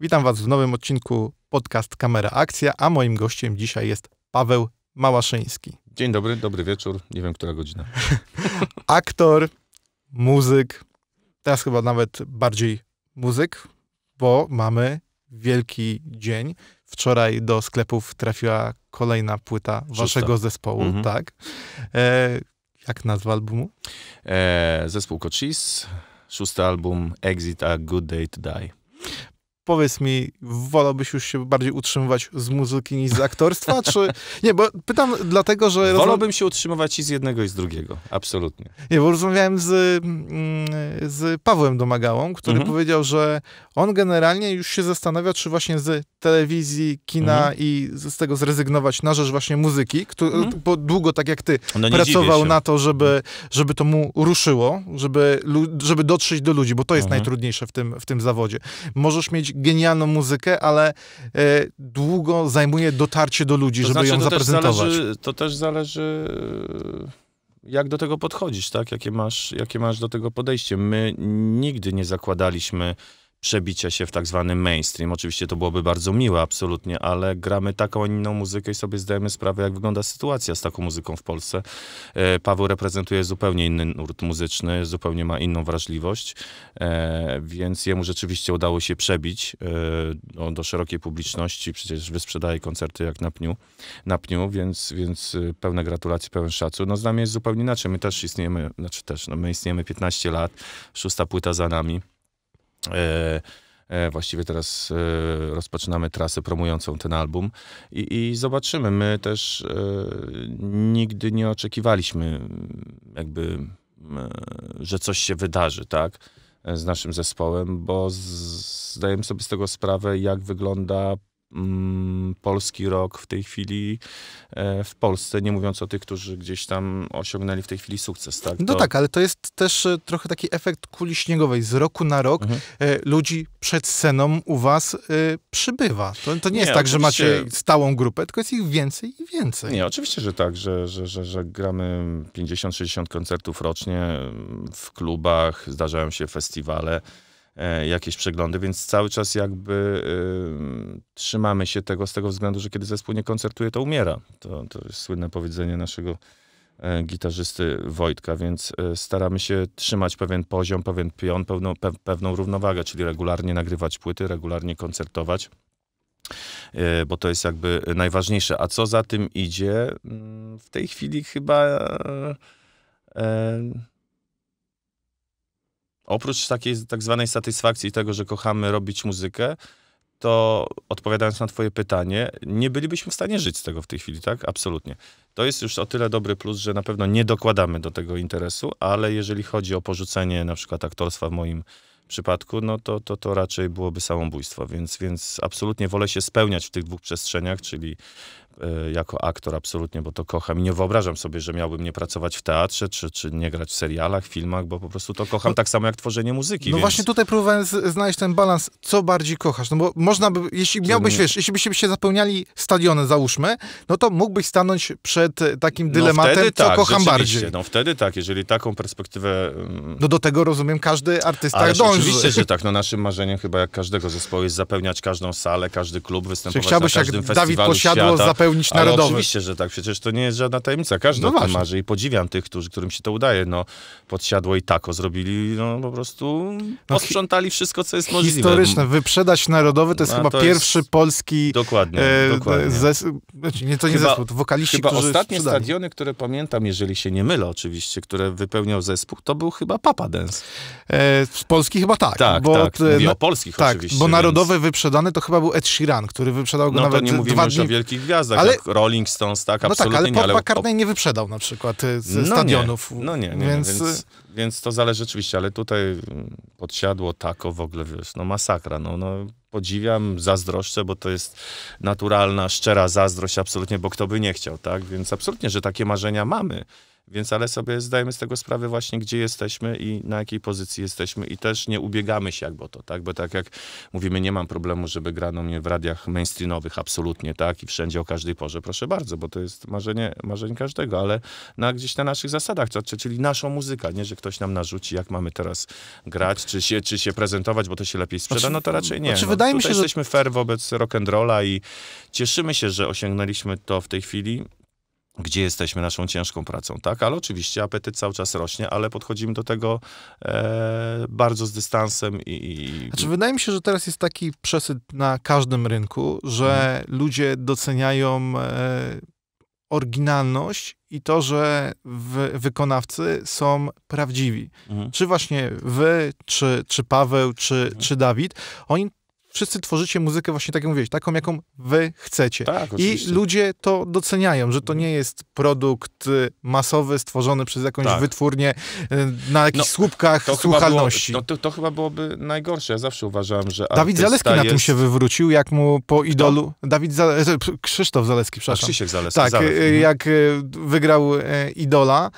Witam Was w nowym odcinku podcast Kamera Akcja, a moim gościem dzisiaj jest Paweł Małaszyński. Dzień dobry, dobry wieczór, nie wiem która godzina. Aktor, muzyk, teraz chyba nawet bardziej muzyk, bo mamy wielki dzień. Wczoraj do sklepów trafiła kolejna płyta Szósta. waszego zespołu, mhm. tak? E, jak nazwa albumu? E, zespół Cochise, szósty album Exit A Good Day To Die powiedz mi, wolałbyś już się bardziej utrzymywać z muzyki niż z aktorstwa? Czy... Nie, bo pytam dlatego, że... Wolałbym się utrzymywać i z jednego, i z drugiego. Absolutnie. Nie, bo rozmawiałem z, mm, z Pawłem Domagałą, który mhm. powiedział, że on generalnie już się zastanawia, czy właśnie z telewizji, kina mhm. i z tego zrezygnować na rzecz właśnie muzyki, który, mhm. bo długo, tak jak ty, no pracował na to, żeby, mhm. żeby to mu ruszyło, żeby, żeby dotrzeć do ludzi, bo to jest mhm. najtrudniejsze w tym, w tym zawodzie. Możesz mieć genialną muzykę, ale e, długo zajmuje dotarcie do ludzi, to żeby znaczy, ją to zaprezentować. Też zależy, to też zależy jak do tego podchodzisz, tak? Jakie masz, jakie masz do tego podejście. My nigdy nie zakładaliśmy przebicia się w tak zwanym mainstream. Oczywiście to byłoby bardzo miłe, absolutnie, ale gramy taką, a inną muzykę i sobie zdajemy sprawę, jak wygląda sytuacja z taką muzyką w Polsce. E, Paweł reprezentuje zupełnie inny nurt muzyczny, zupełnie ma inną wrażliwość, e, więc jemu rzeczywiście udało się przebić e, do szerokiej publiczności. Przecież wysprzedaje koncerty jak na pniu, na pniu więc, więc pełne gratulacje, pełen szacun. No z nami jest zupełnie inaczej. My też istniejemy, znaczy też, no my istniejemy 15 lat, szósta płyta za nami. E, e, właściwie teraz e, rozpoczynamy trasę promującą ten album i, i zobaczymy. My też nigdy nie oczekiwaliśmy, jakby, że coś się wydarzy, tak? z naszym zespołem, bo zdajemy sobie z tego sprawę, jak wygląda Mm, polski rok w tej chwili e, w Polsce, nie mówiąc o tych, którzy gdzieś tam osiągnęli w tej chwili sukces. Tak? No to... No tak, ale to jest też e, trochę taki efekt kuli śniegowej. Z roku na rok mhm. E, ludzi przed sceną u was przybywa. To, to nie, nie jest tak, oczywiście... że macie stałą grupę, tylko jest ich więcej i więcej. Nie, oczywiście, że tak, że, że, że, że gramy 50-60 koncertów rocznie w klubach, zdarzają się festiwale. E, jakieś przeglądy, więc cały czas jakby y, trzymamy się tego z tego względu, że kiedy zespół nie koncertuje, to umiera. To, to jest słynne powiedzenie naszego e, gitarzysty Wojtka, więc staramy się trzymać pewien poziom, pewien pion, pewną, pe, pewną równowagę, czyli regularnie nagrywać płyty, regularnie koncertować bo to jest jakby najważniejsze. A co za tym idzie? Mm, w tej chwili chyba. E, Oprócz takiej tak zwanej satysfakcji tego, że kochamy robić muzykę, to odpowiadając na Twoje pytanie, nie bylibyśmy w stanie żyć z tego w tej chwili, tak? Absolutnie. To jest już o tyle dobry plus, że na pewno nie dokładamy do tego interesu, ale jeżeli chodzi o porzucenie na przykład aktorstwa w moim przypadku, no to, to, to raczej byłoby samobójstwo, więc, więc absolutnie wolę się spełniać w tych dwóch przestrzeniach, czyli E, jako aktor absolutnie, bo to kocham i nie wyobrażam sobie, że miałbym nie pracować w teatrze, czy, czy nie grać w serialach, filmach, bo po prostu to kocham no, tak samo jak tworzenie muzyki. No więc... właśnie tutaj próbowałem znaleźć ten balans, co bardziej kochasz, no bo można by, jeśli miałbyś, wiesz, jeśli byście się zapełniali stadiony, załóżmy, no to mógłbyś stanąć przed e, takim no dylematem, no co tak, kocham bardziej. No wtedy tak, jeżeli taką perspektywę... Mm, no do tego rozumiem, każdy artysta Ależ dąży. oczywiście, że tak, no naszym marzeniem chyba jak każdego zespołu jest zapełniać każdą salę, każdy klub, występować Czyli na każdym jak festiwalu Dawid Posiadło świata ale Oczywiście, że tak, przecież to nie jest żadna tajemnica. Każdy no marzy i podziwiam tych, którzy, którym się to udaje. No, podsiadło i tako zrobili, no po prostu no, posprzątali wszystko, co jest możliwe. Historyczne, wyprzedać narodowy to jest no, chyba to pierwszy jest... polski... Dokładnie, e, dokładnie. Zes... Znaczy, nie, to nie chyba, zespół, to wokaliści, Chyba ostatnie sprzedali. stadiony, które pamiętam, jeżeli się nie mylę oczywiście, które wypełniał zespół, to był chyba Papa Dance. E, z Polski chyba tak. Tak, bo, tak. Mówię o polskich tak, oczywiście. Bo narodowy więc... wyprzedany to chyba był Ed Sheeran, który wyprzedał go no, nawet to nie mówimy już dni... o wielkich gwiazdach tak ale... jak Rolling Stones, tak, absolutnie. No tak, ale Paul McCartney ale... nie wyprzedał na przykład y, ze no stadionów. No nie, no nie, nie więc... więc... Y- więc... to zależy oczywiście, ale tutaj y, podsiadło tako w ogóle, wiesz, no masakra, no, no podziwiam, zazdroszczę, bo to jest naturalna, szczera zazdrość absolutnie, bo kto by nie chciał, tak, więc absolutnie, że takie marzenia mamy. Więc ale sobie zdajemy z tego sprawę właśnie, gdzie jesteśmy i na jakiej pozycji jesteśmy i też nie ubiegamy się jakby o to, tak? Bo tak jak mówimy, nie mam problemu, żeby grano mnie w radiach mainstreamowych absolutnie, tak? I wszędzie o każdej porze, proszę bardzo, bo to jest marzenie, marzenie każdego, ale na, gdzieś na naszych zasadach, to, czyli naszą muzykę, nie, że ktoś nam narzuci, jak mamy teraz grać, czy się, czy się prezentować, bo to się lepiej sprzeda, znaczy, no to raczej nie. Znaczy, no, wydaje mi się, że jesteśmy fair wobec rock'n'rolla i cieszymy się, że osiągnęliśmy to w tej chwili, gdzie jesteśmy naszą ciężką pracą, tak? Ale oczywiście apetyt cały czas rośnie, ale podchodzimy do tego e, bardzo z dystansem i... i... Znaczy, wydaje mi się, że teraz jest taki przesyt na każdym rynku, że mhm. ludzie doceniają e, oryginalność i to, że wykonawcy są prawdziwi. Mhm. Czy właśnie wy, czy, czy Paweł, czy, mhm. czy Dawid, oni wszyscy tworzycie muzykę właśnie tak jak mówiłeś, taką jaką wy chcecie. Tak, I ludzie to doceniają, że to nie jest produkt y, masowy stworzony przez jakąś tak. wytwórnię y, na jakichś no, słupkach to słuchalności. Było, no, to, to, chyba byłoby najgorsze. Ja zawsze uważałem, że Dawid Zaleski jest... na tym się wywrócił, jak mu po idolu... Dawid Zale... E, Krzysztof Zaleski, przepraszam. A Krzysiek Zaleski. Tak, y, mhm. jak wygrał e, idola,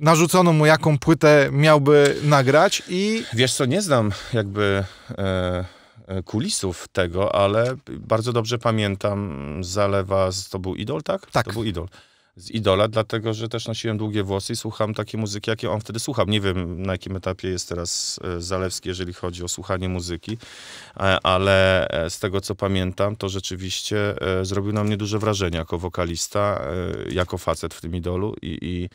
narzucono mu, jaką płytę miałby nagrać i... Wiesz co, nie znam jakby... E E, kulisów tego, ale bardzo dobrze pamiętam mm, zalewa, z, to był Idol, tak? Tak. To był Idol. Z Idola, dlatego że też nosiłem długie włosy i słucham takiej muzyki, jakie on wtedy słuchał. Nie wiem, na jakim etapie jest teraz e, Zalewski, jeżeli chodzi o słuchanie muzyki, e, ale z tego, co pamiętam, to rzeczywiście zrobił na mnie duże wrażenie jako wokalista, jako facet w tym Idolu i, i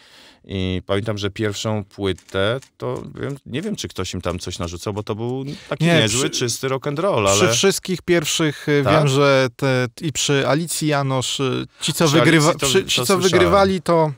i pamiętam, że pierwszą płytę, to wiem, nie wiem, czy ktoś im tam coś narzucał, bo to był taki nie, niezły, przy, czysty rock and roll, ale... Przy wszystkich pierwszych y, tak? wiem, że te, i przy Alicji Janosz, y, ci co, przy wygrywa, to, przy, ci, co wygrywali, to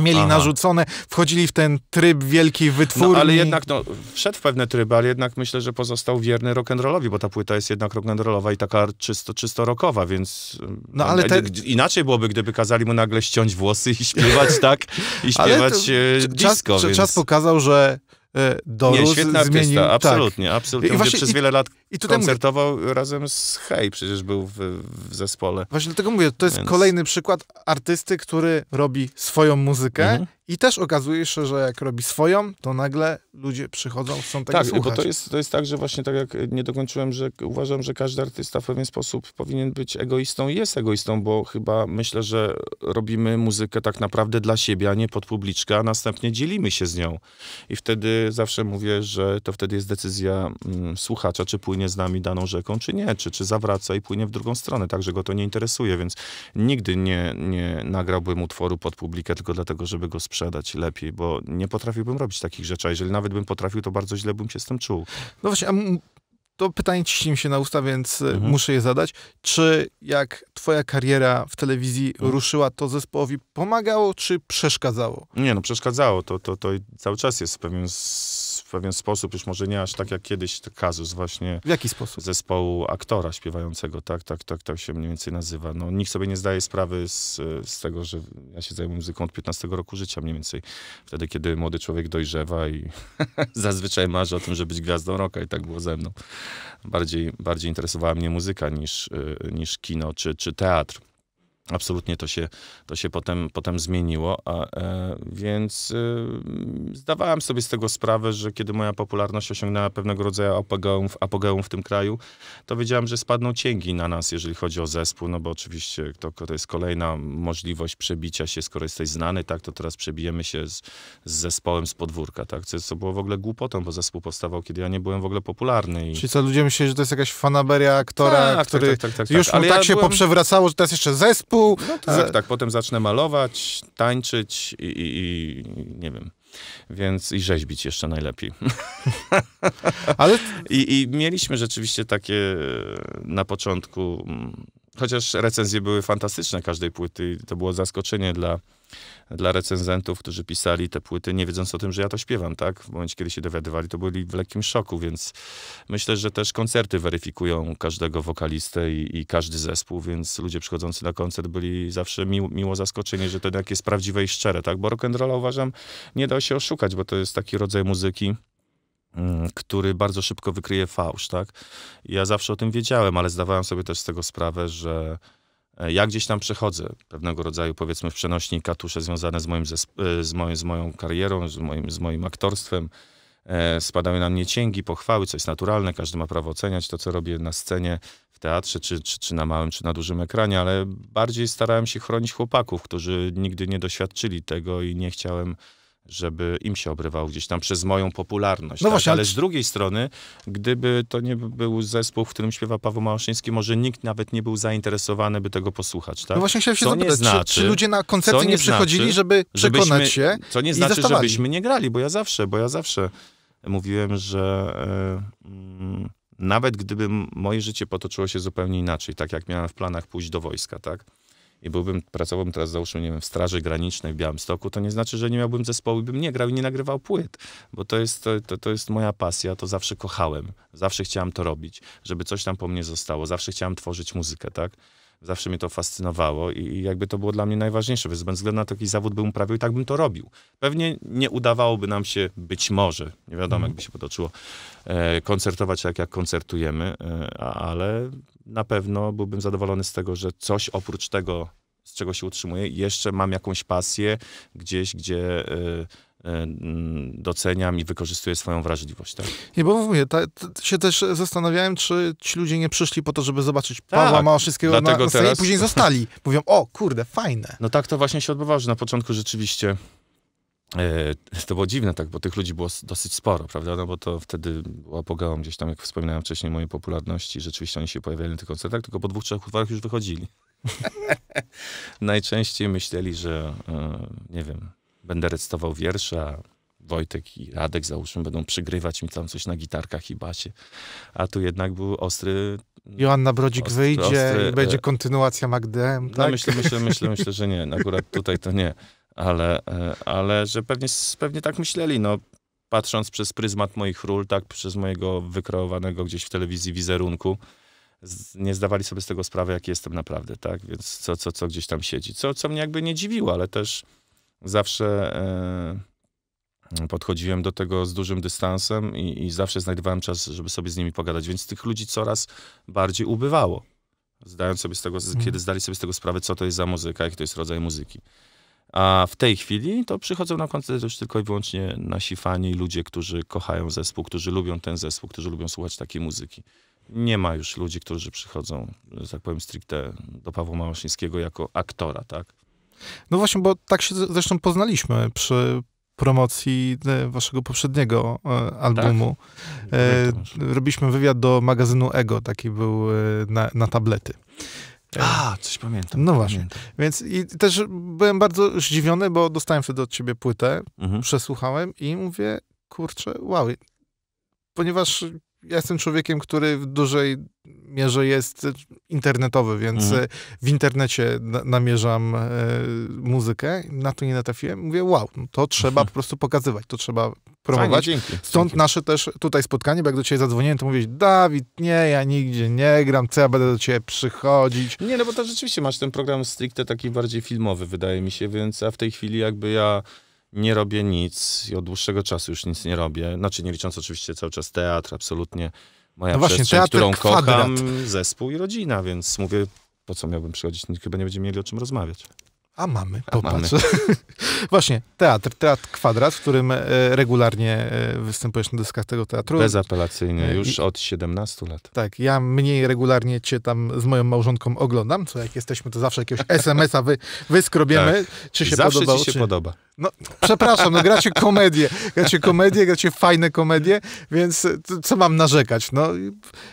mieli Aha. narzucone, wchodzili w ten tryb wielkiej wytwórni. No, ale jednak, no, wszedł w pewne tryby, ale jednak myślę, że pozostał wierny rock'n'rollowi, bo ta płyta jest jednak rock'n'rollowa i taka czysto, czysto rockowa, więc no, e, ale te... inaczej byłoby, gdyby kazali mu nagle ściąć włosy i śpiewać, tak? I śpiewać to, e, disco. Czas, więc... czas pokazał, że e, Doróz Nie, świetna zmienił, tak. absolutnie, absolutnie. I właśnie, przez i, wiele lat i tutaj Koncertował mówię, razem z Hej, przecież był w, w, zespole. Właśnie dlatego mówię, to jest Więc... kolejny przykład artysty, który robi swoją muzykę mhm. i też okazuje się, że jak robi swoją, to nagle ludzie przychodzą, chcą tego tak, słuchać. Tak, bo to jest, to jest tak, że właśnie tak jak nie dokończyłem, że uważam, że każdy artysta w pewien sposób powinien być egoistą i jest egoistą, bo chyba myślę, że robimy muzykę tak naprawdę dla siebie, a nie pod publiczkę, a następnie dzielimy się z nią. I wtedy zawsze mówię, że to wtedy jest decyzja mm, słuchacza, czy płynie płynie z nami daną rzeką, czy nie, czy, czy zawraca i płynie w drugą stronę, także go to nie interesuje, więc nigdy nie, nie nagrałbym utworu pod publikę tylko dlatego, żeby go sprzedać lepiej, bo nie potrafiłbym robić takich rzeczy, a jeżeli nawet bym potrafił, to bardzo źle bym się z tym czuł. No właśnie, a to pytanie ciśnie mi się na usta, więc e, mhm. muszę je zadać. Czy jak twoja kariera w telewizji mhm. ruszyła, to zespołowi pomagało, czy przeszkadzało? Nie, no przeszkadzało. To, to, to cały czas jest pewien pewien sposób, już może nie aż tak jak kiedyś, kazus właśnie. W jaki sposób? Zespołu aktora śpiewającego, tak, tak, tak, tak się mniej więcej nazywa. No, nikt sobie nie zdaje sprawy z, z tego, że ja się zajmuję muzyką od 15 roku życia mniej więcej. Wtedy, kiedy młody człowiek dojrzewa i zazwyczaj marzy o tym, żeby być gwiazdą rocka i tak było ze mną. Bardziej, bardziej interesowała mnie muzyka niż, y, niż kino czy, czy teatr. Absolutnie to się, to się potem, potem zmieniło, a, e, więc e, zdawałem sobie z tego sprawę, że kiedy moja popularność osiągnęła pewnego rodzaju apogeum w, apogeum w tym kraju, to wiedziałem, że spadną cięgi na nas, jeżeli chodzi o zespół, no bo oczywiście to, to jest kolejna możliwość przebicia się, skoro jesteś znany, tak, to teraz przebijemy się z, z zespołem z podwórka, tak, co, co było w ogóle głupotą, bo zespół powstawał, kiedy ja nie byłem w ogóle popularny. I... Czyli co, ludzie myśleli, że to jest jakaś fanaberia aktora, tak, który tak, tak, tak, tak, już mu tak ja się byłem... poprzewracało, że teraz jeszcze zespół, no tak, za... tak, potem zacznę malować, tańczyć i, i, i nie wiem więc i rzeźbić jeszcze najlepiej. Ale... I, I, mieliśmy rzeczywiście takie e, na początku, mm, chociaż recenzje były fantastyczne każdej płyty, to było zaskoczenie dla dla recenzentów, którzy pisali te płyty, nie wiedząc o tym, że ja to śpiewam, tak? W momencie, kiedy się dowiadywali, to byli w lekkim szoku, więc myślę, że też koncerty weryfikują każdego wokalistę i, i każdy zespół, więc ludzie przychodzący na koncert byli zawsze mi, miło zaskoczeni, że to jednak jest prawdziwe i szczere, tak? Bo rock'n'rolla uważam, nie da się oszukać, bo to jest taki rodzaj muzyki, mm, który bardzo szybko wykryje fałsz, tak? Ja zawsze o tym wiedziałem, ale zdawałem sobie też z tego sprawę, że E, ja gdzieś tam przechodzę pewnego rodzaju, powiedzmy, w przenośni katusze związane z, moim e, z, moim z moją karierą, z moim, z moim aktorstwem. E, spadają na mnie cięgi, pochwały, co jest naturalne, każdy ma prawo oceniać to, co robię na scenie, w teatrze, czy, czy, czy na małym, czy na dużym ekranie, ale bardziej starałem się chronić chłopaków, którzy nigdy nie doświadczyli tego i nie chciałem żeby im się obrywał gdzieś tam przez moją popularność. No tak? ale z drugiej strony, gdyby to nie był zespół, w którym śpiewa Paweł Małoszyński, może nikt nawet nie był zainteresowany, by tego posłuchać. Tak? No właśnie chciałem się co zapytać, znaczy, czy, czy, znaczy- ludzie na koncerty nie, nie, przychodzili, znaczy, żeby przekonać żebyśmy, się Co nie znaczy, zastawali. żebyśmy nie grali, bo ja zawsze, bo ja zawsze mówiłem, że e, nawet gdyby moje życie potoczyło się zupełnie inaczej, tak jak miałem w planach pójść do wojska, tak? i byłbym, pracowałbym teraz załóżmy, nie wiem, w Straży Granicznej w Białymstoku, to nie znaczy, że nie miałbym zespołu i bym nie grał i nie nagrywał płyt, bo to jest, to, to jest moja pasja, to zawsze kochałem, zawsze chciałem to robić, żeby coś tam po mnie zostało, zawsze chciałem tworzyć muzykę, tak? Zawsze mnie to fascynowało i jakby to było dla mnie najważniejsze, więc bez względu na to, jaki zawód bym uprawiał, i tak bym to robił. Pewnie nie udawałoby nam się, być może, nie wiadomo, jakby się potoczyło, e, koncertować tak, jak koncertujemy, e, ale na pewno byłbym zadowolony z tego, że coś oprócz tego, z czego się utrzymuję, jeszcze mam jakąś pasję gdzieś, gdzie e, E, mm, doceniam i wykorzystuję swoją wrażliwość. Tak? Nie, bo mówię, ta, ta, się też zastanawiałem, czy ci ludzie nie przyszli po to, żeby zobaczyć Pawła tak, Małoszyckiego na, na scenie teraz... i później zostali. Mówią, o kurde, fajne. No tak to właśnie się odbywało, że na początku rzeczywiście e, to było dziwne, tak, bo tych ludzi było dosyć sporo, prawda, no bo to wtedy apogałam gdzieś tam, jak wspominałem wcześniej, mojej popularności, rzeczywiście oni się pojawiali na tych koncertach, tylko po dwóch, trzech utworach już wychodzili. Najczęściej myśleli, że e, nie wiem, będę recytował a Wojtek i Radek załóżmy będą przygrywać mi tam coś na gitarkach i basie. A tu jednak był ostry... Joanna Brodzik ostry, wyjdzie ostry, i e, będzie kontynuacja Magdem, no tak? myślę, myślę, myślę, myślę, że nie. No, akurat tutaj to nie. Ale, e, ale że pewnie, pewnie tak myśleli, no. Patrząc przez pryzmat moich ról, tak, przez mojego wykreowanego gdzieś w telewizji wizerunku, nie zdawali sobie z tego sprawy, jaki jestem naprawdę, tak? Więc co, co, co gdzieś tam siedzi. Co, co mnie jakby nie dziwiło, ale też zawsze e, podchodziłem do tego z dużym dystansem i, i, zawsze znajdowałem czas, żeby sobie z nimi pogadać, więc tych ludzi coraz bardziej ubywało. Zdając sobie z tego, kiedy mhm. zdali sobie z tego sprawę, co to jest za muzyka, jaki to jest rodzaj muzyki. A w tej chwili to przychodzą na koncert już tylko i wyłącznie nasi fani, ludzie, którzy kochają zespół, którzy lubią ten zespół, którzy lubią słuchać takiej muzyki. Nie ma już ludzi, którzy przychodzą, że tak powiem, stricte do Pawła Małoszyńskiego jako aktora, tak? No właśnie, bo tak się zresztą poznaliśmy przy promocji e, waszego poprzedniego e, albumu. Tak? E, robiliśmy wywiad do magazynu Ego, taki był na, na tablety. A, coś pamiętam. No właśnie. Pamiętam. Więc i też byłem bardzo zdziwiony, bo dostałem wtedy od ciebie płytę, mhm. przesłuchałem i mówię, kurczę, wow. Ponieważ ja jestem człowiekiem, który w dużej mierze jest e, internetowy, więc mhm. E, w internecie na, namierzam e, muzykę, na to nie natrafiłem, mówię wow, no to trzeba mhm. po prostu pokazywać, to trzeba promować. Fajnie, dzięki, Stąd dzięki. nasze też tutaj spotkanie, bo jak do ciebie zadzwoniłem, to mówię, Dawid, nie, ja nigdzie nie gram, co ja będę do ciebie przychodzić. Nie, no bo to rzeczywiście masz ten program stricte taki bardziej filmowy, wydaje mi się, więc a w tej chwili jakby ja nie robię nic i od dłuższego czasu już nic nie robię. Znaczy, nie licząc oczywiście cały czas teatr, absolutnie moja no właśnie, przestrzeń, teatr, którą kwadrat. kocham, zespół i rodzina, więc mówię, po co miałbym przychodzić, nikt chyba nie będziemy mieli o czym rozmawiać. A mamy, A popatrz. Mamy. Właśnie, teatr, teatr Kwadrat, w którym e, regularnie e, występujesz na dyskach tego teatru. Bezapelacyjnie, już I, od 17 lat. Tak, ja mniej regularnie cię tam z moją małżonką oglądam, co jak jesteśmy, to zawsze jakiegoś SMS-a wy, wyskrobiemy, tak. czy się zawsze podobało. Zawsze ci się czy... podoba. No, przepraszam, no gracie komedię, gracie komedię, gracie fajne komedie, więc e, co mam narzekać? No,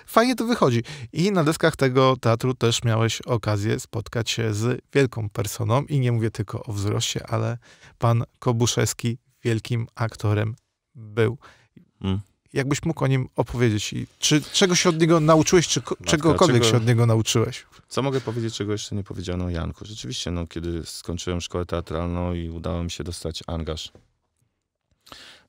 fajnie to wychodzi. I na deskach tego teatru też miałeś okazję spotkać się z wielką personą i nie mówię tylko o wzroście, ale pan Kobuszewski wielkim aktorem był. Mm jakbyś mógł o nim opowiedzieć i czy, czego się od niego nauczyłeś, czy Matka, czegokolwiek czego, się od niego nauczyłeś? Co mogę powiedzieć, czego jeszcze nie powiedziano o Janku? Rzeczywiście, no, kiedy skończyłem szkołę teatralną i udało mi się dostać angaż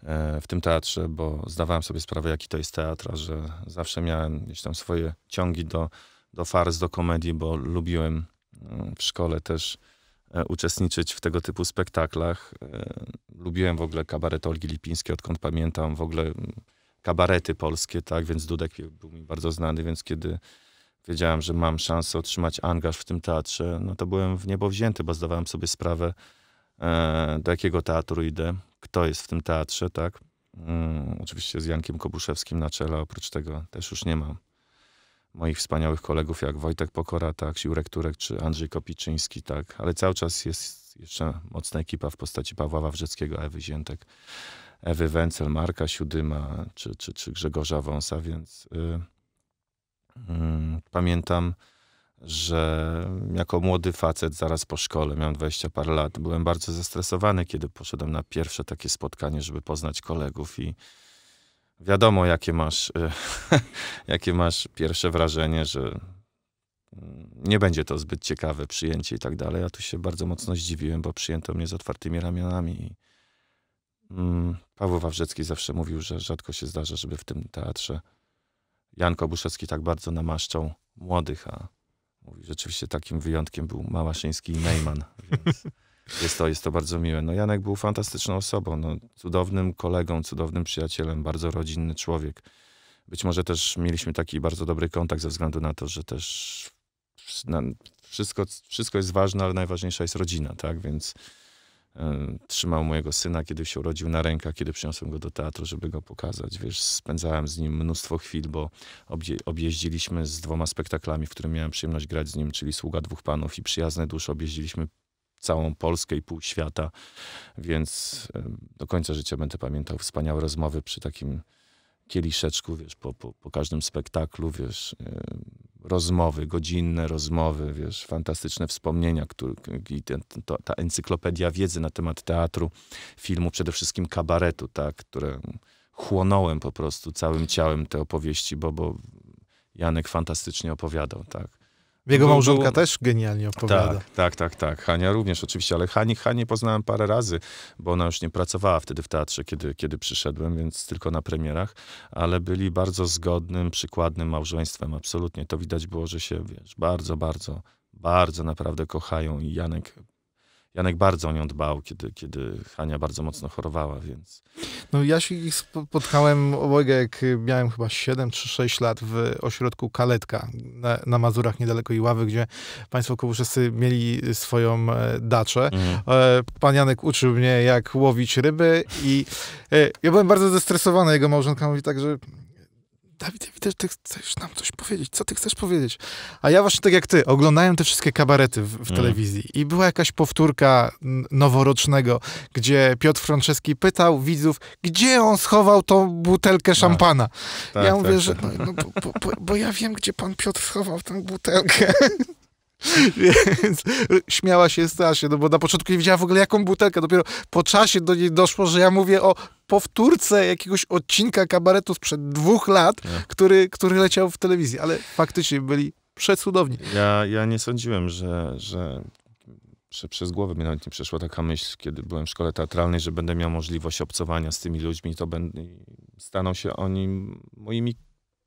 e, w tym teatrze, bo zdawałem sobie sprawę, jaki to jest teatr, że zawsze miałem gdzieś tam swoje ciągi do, do farz, do komedii, bo lubiłem no, w szkole też e, uczestniczyć w tego typu spektaklach. E, lubiłem w ogóle kabaret Olgi Lipińskiej, odkąd pamiętam. W ogóle mm, kabarety polskie, tak, więc Dudek był mi bardzo znany, więc kiedy wiedziałem, że mam szansę otrzymać angaż w tym teatrze, no to byłem w niebo wzięty, bo zdawałem sobie sprawę, e, do jakiego teatru idę, kto jest w tym teatrze, tak. Mm, oczywiście z Jankiem Kobuszewskim na czele, oprócz tego też już nie mam moich wspaniałych kolegów jak Wojtek Pokora, tak, Jurek Turek czy Andrzej Kopiczyński, tak, ale cały czas jest jeszcze mocna ekipa w postaci Pawła Wawrzyckiego, Ewy Ziętek, Ewy Wencel, Marka Siódyma czy, czy, czy Grzegorza Wąsa, więc y, y, pamiętam, że jako młody facet zaraz po szkole, miałem 20 parę lat, byłem bardzo zestresowany, kiedy poszedłem na pierwsze takie spotkanie, żeby poznać kolegów i wiadomo, jakie masz, y, jakie masz pierwsze wrażenie, że mm, nie będzie to zbyt ciekawe przyjęcie i tak dalej. Ja tu się bardzo mocno zdziwiłem, bo przyjęto mnie z otwartymi ramionami Mm, Paweł Wawrzecki zawsze mówił, że rzadko się zdarza, żeby w tym teatrze Jan Kobuszewski tak bardzo namaszczał młodych, a mówi, rzeczywiście takim wyjątkiem był Małaszyński i Neyman, więc jest to, jest to bardzo miłe. No Janek był fantastyczną osobą, no, cudownym kolegą, cudownym przyjacielem, bardzo rodzinny człowiek. Być może też mieliśmy taki bardzo dobry kontakt ze względu na to, że też wszystko, wszystko jest ważne, ale najważniejsza jest rodzina, tak, więc E, trzymał mojego syna, kiedy się urodził na rękach, kiedy przyniosłem go do teatru, żeby go pokazać. Wiesz, spędzałem z nim mnóstwo chwil, bo obje objeździliśmy z dwoma spektaklami, w którym miałem przyjemność grać z nim, czyli Sługa dwóch panów i Przyjazne dusze. Objeździliśmy całą Polskę i pół świata, więc e, do końca życia będę pamiętał wspaniałe rozmowy przy takim kieliszeczku, wiesz, po, po, po każdym spektaklu, wiesz, e, rozmowy, godzinne rozmowy, wiesz, fantastyczne wspomnienia, który, i ten, to, ta encyklopedia wiedzy na temat teatru, filmu, przede wszystkim kabaretu, tak, które chłonąłem po prostu całym ciałem te opowieści, bo, bo Janek fantastycznie opowiadał, tak. Jego był, małżonka był... też genialnie opowiada. Tak, tak, tak, tak. Hania również oczywiście, ale Hani, Hanie poznałem parę razy, bo ona już nie pracowała wtedy w teatrze, kiedy, kiedy przyszedłem, więc tylko na premierach, ale byli bardzo zgodnym, przykładnym małżeństwem, absolutnie. To widać było, że się, wiesz, bardzo, bardzo bardzo naprawdę kochają i Janek Janek bardzo o nią dbał, kiedy, kiedy Hania bardzo mocno chorowała, więc... No ja się ich spotkałem obojga, jak miałem chyba 7 czy 6 lat w ośrodku Kaletka na, na Mazurach, niedaleko Iławy, gdzie państwo kołuszyscy mieli swoją e, daczę. Mhm. E, pan Janek uczył mnie, jak łowić ryby i e, ja byłem bardzo zestresowany. Jego małżonka mówi tak, że Dawid, ja widzę, że ty chcesz nam coś powiedzieć. Co ty chcesz powiedzieć? A ja właśnie tak jak ty, oglądałem te wszystkie kabarety w, w mm. telewizji i była jakaś powtórka noworocznego, gdzie Piotr Franceski pytał widzów, gdzie on schował tą butelkę tak. szampana. Tak, ja tak, mówię, tak, że tak. no, no, bo, bo, bo, ja wiem, gdzie pan Piotr schował tę butelkę. Więc śmiała się strasznie, no bo na początku nie widziała w ogóle jaką butelkę. Dopiero po czasie do niej doszło, że ja mówię o powtórce jakiegoś odcinka kabaretu sprzed dwóch lat, który, który leciał w telewizji, ale faktycznie byli przecudowni. Ja, ja nie sądziłem, że, że, że przez głowę mi nawet nie przeszła taka myśl, kiedy byłem w szkole teatralnej, że będę miał możliwość obcowania z tymi ludźmi, to będę, staną się oni moimi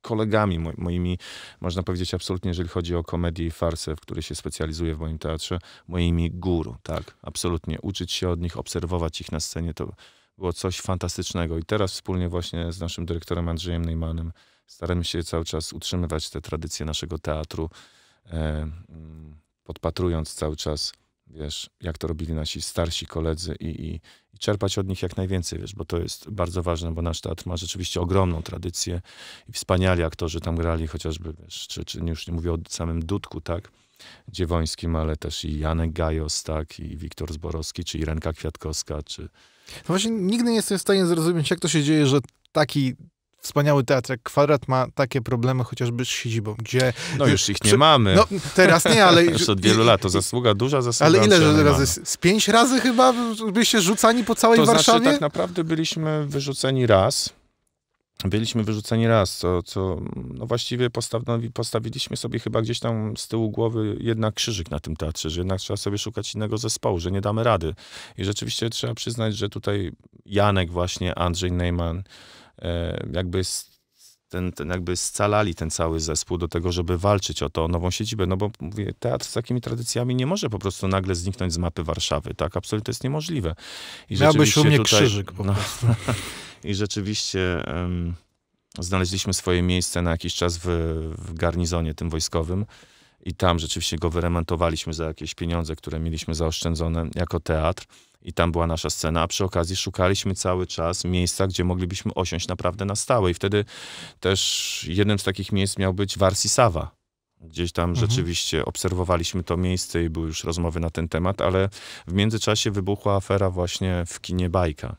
kolegami moimi, można powiedzieć absolutnie, jeżeli chodzi o komedię i farsę, w której się specjalizuję w moim teatrze, moimi guru, tak, absolutnie. Uczyć się od nich, obserwować ich na scenie, to było coś fantastycznego. I teraz wspólnie właśnie z naszym dyrektorem Andrzejem Neymanem staramy się cały czas utrzymywać te tradycje naszego teatru, e, mm, podpatrując cały czas wiesz, jak to robili nasi starsi koledzy i, i, i, czerpać od nich jak najwięcej, wiesz, bo to jest bardzo ważne, bo nasz teatr ma rzeczywiście ogromną tradycję i wspaniali aktorzy tam grali, chociażby, wiesz, czy, czy już nie mówię o samym Dudku, tak, Dziewońskim, ale też i Janek Gajos, tak, i Wiktor Zborowski, czy Irenka Kwiatkowska, czy... No właśnie nigdy nie jestem w stanie zrozumieć, jak to się dzieje, że taki wspaniały teatr jak Kwadrat ma takie problemy chociażby z siedzibą, gdzie... No już ich nie przy... mamy. No, teraz nie, ale... już od wielu lat, to zasługa, duża zasługa. Ale ile razy? Z pięć razy chyba byliście rzucani po całej to znaczy, Warszawie? To znaczy, tak naprawdę byliśmy wyrzuceni raz. Byliśmy wyrzuceni raz, co, co no właściwie postawi, postawiliśmy sobie chyba gdzieś tam z tyłu głowy jednak krzyżyk na tym teatrze, że jednak trzeba sobie szukać innego zespołu, że nie damy rady. I rzeczywiście trzeba przyznać, że tutaj Janek właśnie, Andrzej Neyman, E, jakby ten, ten jakby scalali ten cały zespół do tego, żeby walczyć o to nową siedzibę, no bo mówię, teatr z takimi tradycjami nie może po prostu nagle zniknąć z mapy Warszawy, tak? Absolutnie to jest niemożliwe. I Miałbyś u mnie tutaj, krzyżyk po no, I rzeczywiście um, znaleźliśmy swoje miejsce na jakiś czas w, w garnizonie tym wojskowym, i tam rzeczywiście go wyremontowaliśmy za jakieś pieniądze, które mieliśmy zaoszczędzone jako teatr. I tam była nasza scena, a przy okazji szukaliśmy cały czas miejsca, gdzie moglibyśmy osiąść naprawdę na stałe. I wtedy też jednym z takich miejsc miał być Warsi Sawa. Gdzieś tam mhm. rzeczywiście obserwowaliśmy to miejsce i były już rozmowy na ten temat, ale w międzyczasie wybuchła afera właśnie w kinie Bajka.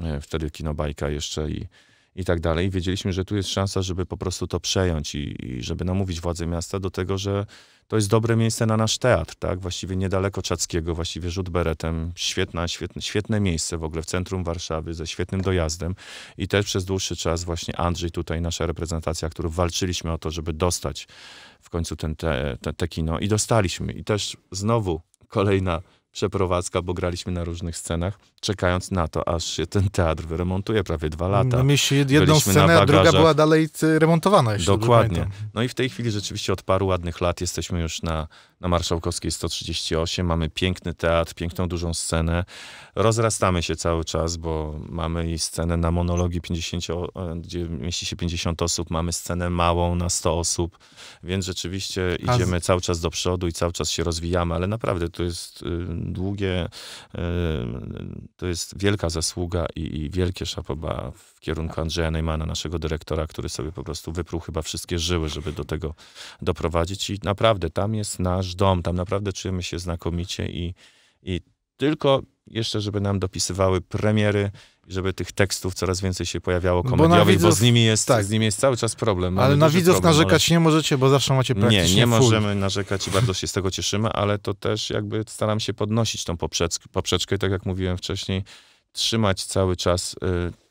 E, wtedy kino Bajka jeszcze i i tak dalej. Wiedzieliśmy, że tu jest szansa, żeby po prostu to przejąć i, i żeby namówić władze miasta do tego, że to jest dobre miejsce na nasz teatr, tak? Właściwie niedaleko Czackiego, właściwie rzut beretem. Świetna, świetne, świetne miejsce w ogóle w centrum Warszawy, ze świetnym dojazdem. I też przez dłuższy czas właśnie Andrzej tutaj, nasza reprezentacja, którą walczyliśmy o to, żeby dostać w końcu ten, te, te, te kino i dostaliśmy. I też znowu kolejna przeprowadzka, bo graliśmy na różnych scenach, czekając na to, aż się ten teatr wyremontuje, prawie dwa lata. No, mieliście jedną Byliśmy scenę, a druga była dalej y, remontowana. jeszcze. Dokładnie. No i w tej chwili rzeczywiście od paru ładnych lat jesteśmy już na, na Marszałkowskiej 138, mamy piękny teatr, piękną dużą scenę. Rozrastamy się cały czas, bo mamy i scenę na monologii 50, e, gdzie mieści się 50 osób, mamy scenę małą na 100 osób, więc rzeczywiście idziemy cały czas do przodu i cały czas się rozwijamy, ale naprawdę to jest y, długie, e, to jest wielka zasługa i, i wielkie szapoba w kierunku Andrzeja Neymana, naszego dyrektora, który sobie po prostu wypruł chyba wszystkie żyły, żeby do tego doprowadzić. I naprawdę tam jest nasz dom, tam naprawdę czujemy się znakomicie i, i tylko jeszcze, żeby nam dopisywały premiery żeby tych tekstów coraz więcej się pojawiało no komediowych, bo, bo z, nimi jest, tak. z nimi jest cały czas problem. Mamy ale na widzów problem, narzekać ale... nie możecie, bo zawsze macie praktycznie Nie, nie full. możemy narzekać i bardzo się z tego cieszymy, ale to też jakby staram się podnosić tą poprzeczkę, poprzeczkę tak jak mówiłem wcześniej, trzymać cały czas y,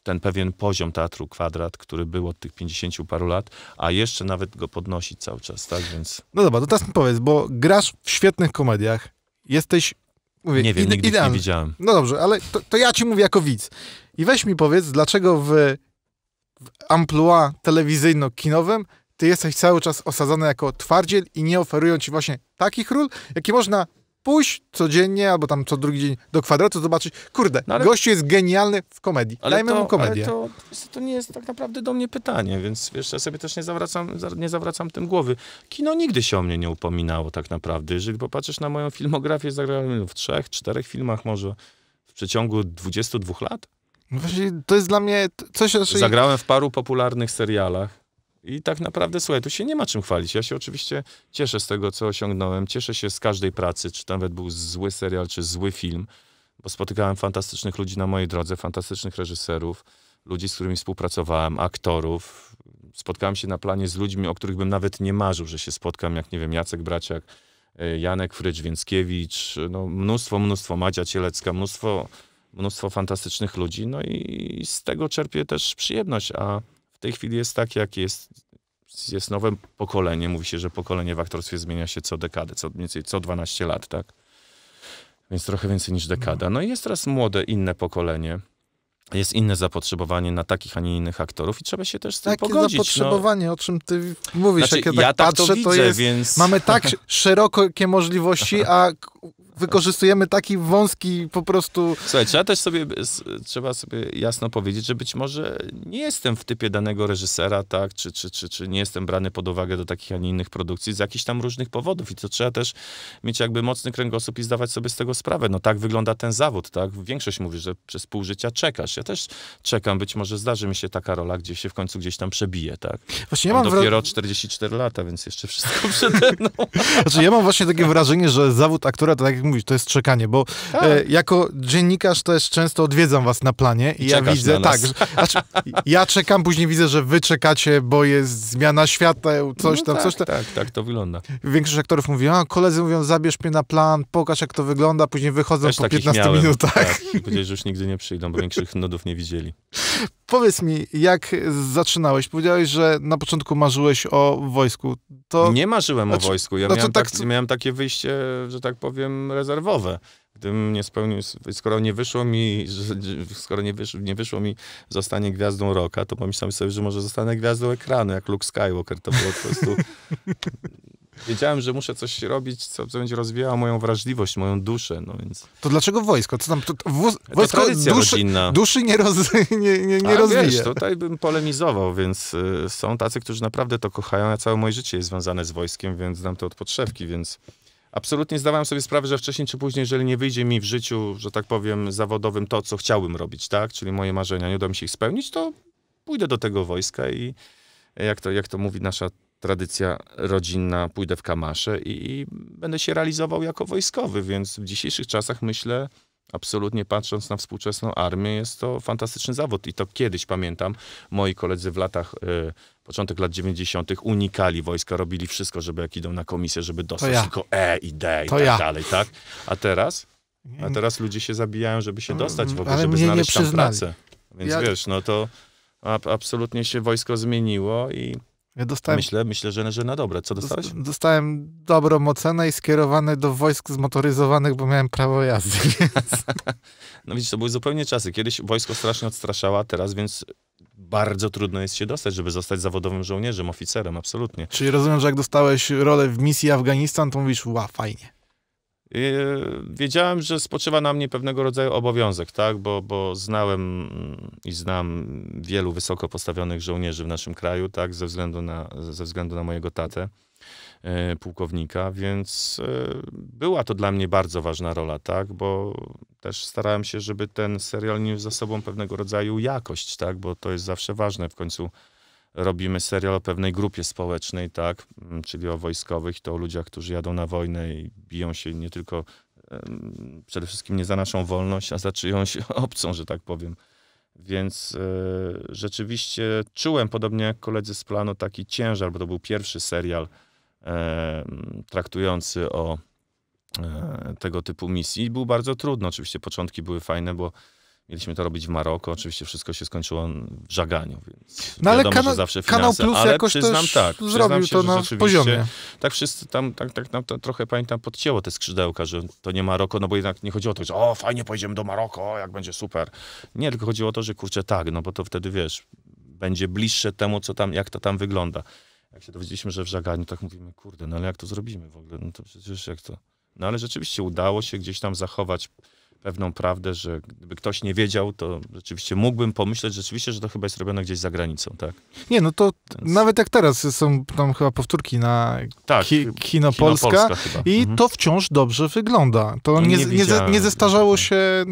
ten pewien poziom teatru kwadrat, który był od tych 50 paru lat, a jeszcze nawet go podnosić cały czas, tak więc... No dobra, to teraz mi powiedz, bo grasz w świetnych komediach, jesteś Mówię, nie wiem, ide- nigdy nie widziałem. No dobrze, ale to, to, ja ci mówię jako widz. I weź mi powiedz, dlaczego w, w amplua telewizyjno-kinowym ty jesteś cały czas osadzony jako twardziel i nie oferują ci właśnie takich ról, jakie można pójść codziennie albo tam co drugi dzień do kwadratu, zobaczyć, kurde, no ale... gościu jest genialny w komedii, ale dajmy to, mu komedię. Ale to, to nie jest tak naprawdę do mnie pytanie, więc wiesz, ja sobie też nie zawracam, nie zawracam tym głowy. Kino nigdy się o mnie nie upominało tak naprawdę. Jeżeli popatrzysz na moją filmografię, zagrałem w trzech, czterech filmach może w przeciągu 22 lat. No to jest dla mnie coś... Raczej... Zagrałem w paru popularnych serialach. I tak naprawdę, słuchaj, tu się nie ma czym chwalić. Ja się oczywiście cieszę z tego, co osiągnąłem. Cieszę się z każdej pracy, czy nawet był zły serial, czy zły film, bo spotykałem fantastycznych ludzi na mojej drodze, fantastycznych reżyserów, ludzi, z którymi współpracowałem, aktorów. Spotkałem się na planie z ludźmi, o których bym nawet nie marzył, że się spotkam, jak nie wiem, Jacek Braciak, y, Janek Frycz, Więckiewicz, y, no, mnóstwo, mnóstwo, Madzia Cielecka, mnóstwo mnóstwo fantastycznych ludzi, no i z tego czerpię też przyjemność, a w tej chwili jest tak, jak jest, jest nowe pokolenie, mówi się, że pokolenie w aktorstwie zmienia się co dekadę, co mniej więcej co 12 lat, tak? Więc trochę więcej niż dekada. No i jest teraz młode, inne pokolenie, jest inne zapotrzebowanie na takich, a nie innych aktorów i trzeba się też z tym Takie pogodzić. No. zapotrzebowanie, no. o czym ty mówisz, znaczy, jak ja, tak ja tak, patrzę, to, widzę, to, jest, więc... mamy tak szerokie możliwości, a wykorzystujemy taki wąski po prostu... Słuchaj, trzeba też sobie, trzeba sobie jasno powiedzieć, że być może nie jestem w typie danego reżysera, tak, czy, czy, czy, czy nie jestem brany pod uwagę do takich, a nie innych produkcji z jakichś tam różnych powodów i to trzeba też mieć jakby mocny kręgosłup i zdawać sobie z tego sprawę. No tak wygląda ten zawód, tak? Większość mówi, że przez pół życia czekasz. Ja też czekam, być może zdarzy mi się taka rola, gdzie się w końcu gdzieś tam przebije, tak? Właśnie mam, ja mam dopiero 44 lata, więc jeszcze wszystko przede mną. znaczy ja mam właśnie takie wrażenie, że zawód aktora to tak jak mówić, to jest czekanie, bo e, tak. e, jako dziennikarz też często odwiedzam was na planie i, I ja widzę, tak, że, znaczy, ja czekam, później widzę, że wy czekacie, bo jest zmiana świateł, coś no tam, tak, coś tam. Tak, tak, to wygląda. Większość aktorów mówi, a koledzy mówią, zabierz mnie na plan, pokaż jak to wygląda, później wychodzą też po 15 miałem, minutach. Tak, że już nigdy nie przyjdą, bo większych nudów nie widzieli. Powiedz mi, jak zaczynałeś? Powiedziałeś, że na początku marzyłeś o wojsku. To... Nie marzyłem znaczy, o wojsku. Ja znaczy, miałem, tak, tak... miałem, takie wyjście, że tak powiem, rezerwowe. Gdybym nie spełnił, skoro nie wyszło mi, skoro nie, wysz, nie wyszło mi zostanie gwiazdą roka, to pomyślałem sobie, że może zostanę gwiazdą ekranu, jak Luke Skywalker. To było po prostu... Wiedziałem, że muszę coś robić, co będzie rozwijało moją wrażliwość, moją duszę, no więc... To dlaczego wojsko? Co tam, to, to, to wojsko duszy, duszy, nie, roz, nie, nie, nie rozwija. Wiesz, tutaj bym polemizował, więc y, są tacy, którzy naprawdę to kochają, Ja całe moje życie jest związane z wojskiem, więc znam to od podszewki, więc absolutnie zdawałem sobie sprawę, że wcześniej czy później, jeżeli nie wyjdzie mi w życiu, że tak powiem, zawodowym to, co chciałbym robić, tak, czyli moje marzenia, nie uda mi się ich spełnić, to pójdę do tego wojska i jak to, jak to mówi nasza tradycja rodzinna, pójdę w kamasze i, i będę się realizował jako wojskowy, więc w dzisiejszych czasach myślę, Absolutnie patrząc na współczesną armię, jest to fantastyczny zawód. I to kiedyś pamiętam, moi koledzy w latach, y, początek lat 90., unikali wojska, robili wszystko, żeby jak idą na komisję, żeby dostać ja. tylko E i D i to tak ja. dalej, tak? A teraz? A teraz ludzie się zabijają, żeby się mm, dostać w ogóle, Ale żeby znaleźć tam pracę. Więc ja... wiesz, no to absolutnie się wojsko zmieniło i ja dostałem, myślę, myślę że, że na dobre. Co dostałeś? Dostałem dobrą ocenę i skierowany do wojsk zmotoryzowanych, bo miałem prawo jazdy. Więc... no widzisz, to były zupełnie czasy. Kiedyś wojsko strasznie a teraz więc bardzo trudno jest się dostać, żeby zostać zawodowym żołnierzem, oficerem, absolutnie. Czyli rozumiem, że jak dostałeś rolę w misji Afganistan, to mówisz, ła, fajnie. Yy, wiedziałem, że spoczywa na mnie pewnego rodzaju obowiązek, tak? bo, bo znałem i znam wielu wysoko postawionych żołnierzy w naszym kraju, tak? ze, względu na, ze względu na mojego tatę, yy, pułkownika, więc yy, była to dla mnie bardzo ważna rola, tak? bo też starałem się, żeby ten serial niósł za sobą pewnego rodzaju jakość, tak? bo to jest zawsze ważne w końcu robimy serial o pewnej grupie społecznej, tak, mm, czyli o wojskowych, to o ludziach, którzy jadą na wojnę i biją się nie tylko, przede wszystkim nie za naszą wolność, a za czyjąś obcą, że tak powiem. Więc e, rzeczywiście czułem, podobnie jak koledzy z planu, taki ciężar, bo to był pierwszy serial traktujący o e, tego typu misji. Był bardzo trudno, oczywiście początki były fajne, bo Mieliśmy to robić w Maroko, oczywiście wszystko się skończyło w żaganiu, więc no, ale wiadomo, kanał, że zawsze finanse, kanał Plus ale jakoś przyznam tak, zrobił się, to na poziomie. Tak wszyscy tam, tak, tak nam to trochę pamiętam podcięło te skrzydełka, że to nie Maroko, no bo jednak nie chodziło o to, że o fajnie pojedziemy do Maroko, jak będzie super. Nie, tylko chodziło o to, że kurczę tak, no bo to wtedy wiesz, będzie bliższe temu, co tam, jak to tam wygląda. Jak się dowiedzieliśmy, że w żaganiu, tak mówimy, kurde, no ale jak to zrobimy w ogóle, no to przecież jak to... No ale rzeczywiście udało się gdzieś tam zachować pewną prawdę, że gdyby ktoś nie wiedział, to rzeczywiście mógłbym pomyśleć rzeczywiście, że to chyba jest robione gdzieś za granicą, tak? Nie, no to Więc... nawet jak teraz są tam chyba powtórki na tak, ki Kino Polska, Kino Polska i mhm. to wciąż dobrze wygląda. To nie, nie, nie, nie zestarzało tak. się e,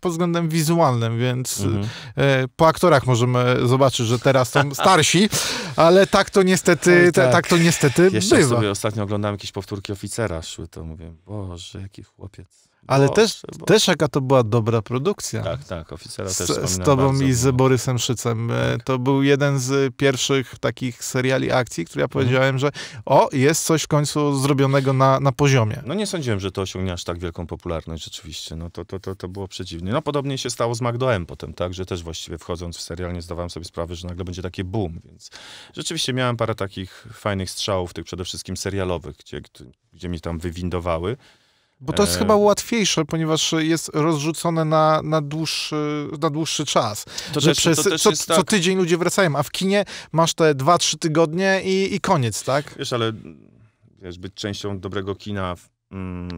pod względem wizualnym, więc mhm. E, po aktorach możemy zobaczyć, że teraz są starsi, ale tak to niestety, Oj, tak. tak. to niestety Jeszcze bywa. Jeszcze sobie ostatnio oglądałem jakieś powtórki oficera, szły to mówię, boże, jaki chłopiec. Ale też, też jaka to była dobra produkcja. Tak, tak, oficera z, też Z tobą i z Borysem Szycem. E, tak. To był jeden z pierwszych takich seriali akcji, który ja mhm. powiedziałem, mhm. że o, jest coś w końcu zrobionego na, na poziomie. No nie sądziłem, że to osiągnie aż tak wielką popularność rzeczywiście. No to, to, to, to było przedziwne. No podobnie się stało z Magdoem potem, tak, że też właściwie wchodząc w serial nie zdawałem sobie sprawy, że nagle będzie taki boom, więc rzeczywiście miałem parę takich fajnych strzałów, tych przede wszystkim serialowych, gdzie, gdzie mi tam wywindowały. Bo to jest e... chyba łatwiejsze, ponieważ jest rozrzucone na, na, dłuższy, na dłuższy czas. To że też, przez, to co, tak. co, tydzień ludzie wracają, a w kinie masz te 2-3 tygodnie i, i koniec, tak? Wiesz, ale wiesz, być częścią dobrego kina mm,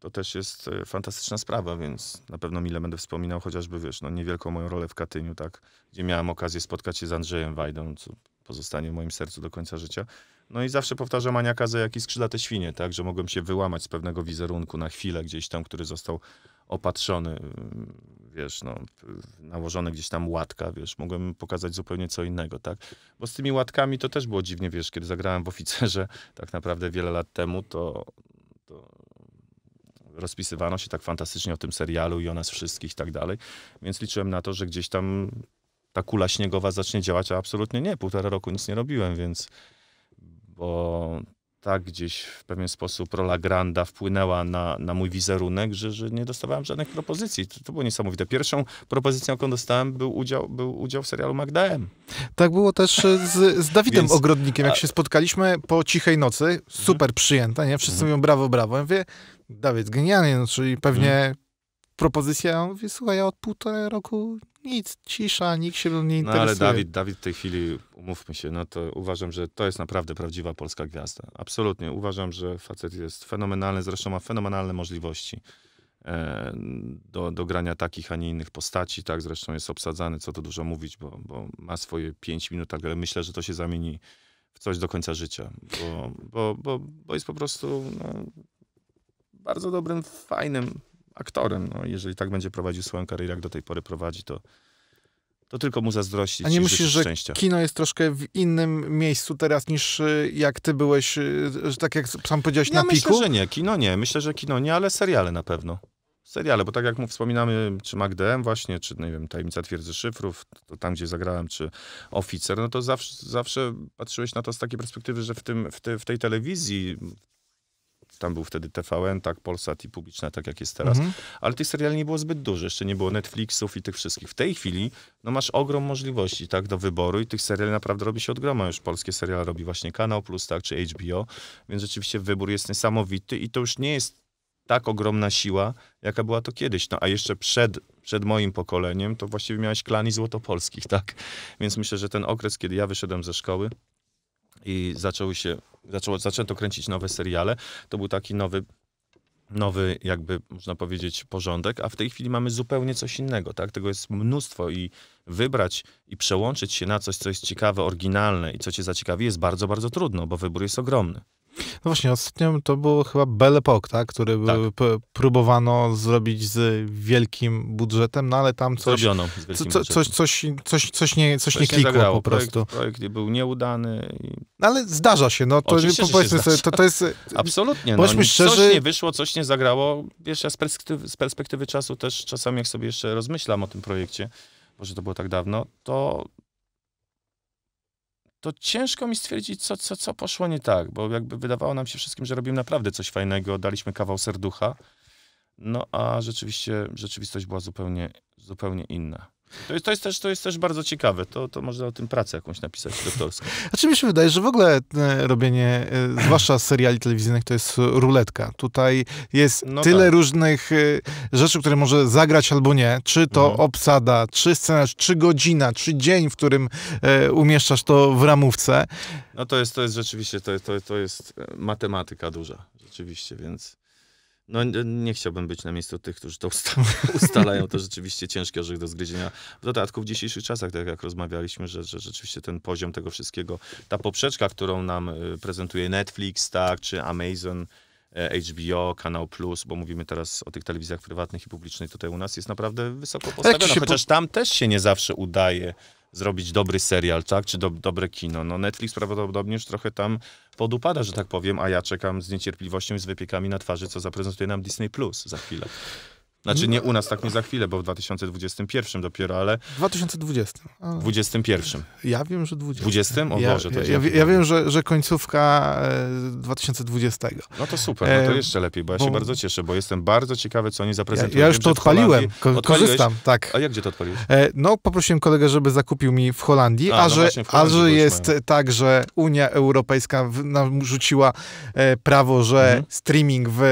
to też jest e, fantastyczna sprawa, więc na pewno mile będę wspominał chociażby, wiesz, no, niewielką moją rolę w Katyniu, tak, gdzie miałem okazję spotkać się z Andrzejem Wajdą, co pozostanie w moim sercu do końca życia. No i zawsze powtarzam maniaka za jaki skrzydlate świnie, tak, że mogłem się wyłamać z pewnego wizerunku na chwilę gdzieś tam, który został opatrzony, yy, wiesz, no, nałożony gdzieś tam łatka, wiesz, mogłem pokazać zupełnie co innego, tak? Bo z tymi łatkami to też było dziwnie, wiesz, kiedy zagrałem w oficerze tak naprawdę wiele lat temu, to, to rozpisywano się tak fantastycznie o tym serialu i o nas wszystkich i tak dalej, więc liczyłem na to, że gdzieś tam ta kula śniegowa zacznie działać, a absolutnie nie, półtora roku nic nie robiłem, więc bo tak gdzieś w pewien sposób rola Granda wpłynęła na, na mój wizerunek, że, że nie dostawałem żadnych propozycji. To, to, było niesamowite. Pierwszą propozycją, jaką dostałem, był udział, był udział w serialu Magda M. Tak było też e, z, z Dawidem Więc, Ogrodnikiem, jak a... się spotkaliśmy po cichej nocy. Mhm. Super mhm. przyjęta, nie? Wszyscy mhm. mówią brawo, brawo. Ja mówię, Dawid, genialnie, no, czyli pewnie mhm propozycja. Ja mówię, słuchaj, ja od półtora roku nic, cisza, nikt się nie interesuje. No ale Dawid, Dawid w tej chwili, umówmy się, no to uważam, że to jest naprawdę prawdziwa polska gwiazda. Absolutnie. Uważam, że facet jest fenomenalny, zresztą ma fenomenalne możliwości e, do, do grania takich, a nie innych postaci. Tak, zresztą jest obsadzany, co tu dużo mówić, bo, bo ma swoje 5 minut, tak, ale myślę, że to się zamieni w coś do końca życia, bo, bo, bo, bo jest po prostu no, bardzo dobrym, fajnym, aktorem. No, jeżeli tak będzie prowadził swoją karierę, jak do tej pory prowadzi, to, to tylko mu zazdrościć. A nie myślisz, że szczęścia. kino jest troszkę w innym miejscu teraz niż y, jak ty byłeś, y, tak jak sam powiedziałeś, ja na myślę, piku? Myślę, że nie. Kino nie. Myślę, że kino nie, ale seriale na pewno. Seriale, bo tak jak mu wspominamy, czy MacDM właśnie, czy no nie wiem, Tajemnica Twierdzy Szyfrów, to tam gdzie zagrałem, czy Oficer, no to zawsze, zawsze patrzyłeś na to z takiej perspektywy, że w, tym, w, te, w tej telewizji, tam był wtedy TVN, tak, Polsat i publiczna, tak jak jest teraz. Mhm. Ale tych seriali nie było zbyt dużo, jeszcze nie było Netflixów i tych wszystkich. W tej chwili no, masz ogrom możliwości tak, do wyboru i tych seriali naprawdę robi się od groma. Już polskie seriale robi właśnie Kanał Plus tak, czy HBO, więc rzeczywiście wybór jest niesamowity i to już nie jest tak ogromna siła, jaka była to kiedyś. No a jeszcze przed, przed moim pokoleniem to właściwie miałeś klan i złotopolskich, tak? Więc myślę, że ten okres, kiedy ja wyszedłem ze szkoły, i zaczęły się, zaczęło, zaczęto kręcić nowe seriale. To był taki nowy nowy, jakby można powiedzieć, porządek, a w tej chwili mamy zupełnie coś innego, tak? Tego jest mnóstwo i wybrać i przełączyć się na coś, co jest ciekawe, oryginalne i co cię zaciekawi, jest bardzo, bardzo trudno, bo wybór jest ogromny. No właśnie, ostatnio to był chyba Belle Epoque, tak? który tak. próbowano zrobić z wielkim budżetem, no ale tam coś. Zrobiono z co, co, coś, coś, coś, coś nie, coś, coś nie klikło nie po prostu. Projekt, projekt był nieudany. I... No ale zdarza się, no to po powiedzmy sobie, to, to jest. Absolutnie. No, szczerzy... Coś nie wyszło, coś nie zagrało. Wiesz, ja z perspektywy, z perspektywy czasu też czasami, jak sobie jeszcze rozmyślam o tym projekcie, może to było tak dawno, to to ciężko mi stwierdzić, co, co, co poszło nie tak, bo jakby wydawało nam się wszystkim, że robimy naprawdę coś fajnego, daliśmy kawał serducha, no a rzeczywiście rzeczywistość była zupełnie, zupełnie inna. To jest, to jest, też, to jest też bardzo ciekawe. To, to można o tym pracę jakąś napisać doktorską. czy mi się wydaje, że w ogóle e, robienie, e, zwłaszcza seriali telewizyjnych, to jest ruletka. Tutaj jest no tyle tak. różnych e, rzeczy, które może zagrać albo nie. Czy to no. obsada, czy scenarz, czy godzina, czy dzień, w którym umieszczasz to w ramówce. No to jest, to jest rzeczywiście, to, to, to jest matematyka duża. Rzeczywiście, więc... No nie chciałbym być na miejscu tych, którzy to ustalają. To rzeczywiście ciężki orzech do zgryzienia. W dodatku w dzisiejszych czasach, tak jak rozmawialiśmy, że, że rzeczywiście ten poziom tego wszystkiego, ta poprzeczka, którą nam y, prezentuje Netflix, tak, czy Amazon, e, HBO, Kanał Plus, bo mówimy teraz o tych telewizjach prywatnych i publicznych tutaj u nas, jest naprawdę wysoko postawiona, chociaż tam też się nie zawsze udaje zrobić dobry serial, tak? Czy do, dobre kino. No Netflix prawdopodobnie już trochę tam podupada, że tak powiem, a ja czekam z niecierpliwością i z wypiekami na twarzy, co zaprezentuje nam Disney Plus za chwilę. Znaczy nie u nas, tak nie za chwilę, bo w 2021 dopiero, ale... 2020. Ale... 21. Ja wiem, że 20. 20? O ja, Boże, to ja, ja, ja wiem, że, że końcówka 2020. E, no to super, no to jeszcze lepiej, bo ja bo... się bardzo cieszę, bo jestem bardzo ciekawy, co oni zaprezentują. Ja, ja już wiem, to odpaliłem, korzystam, tak. A jak gdzie to odpaliłeś? E, no, poprosiłem kolegę, żeby zakupił mi w Holandii, a, a no że, w Holandii a że jest mają. tak, że Unia Europejska nam rzuciła e, prawo, że mhm. streaming w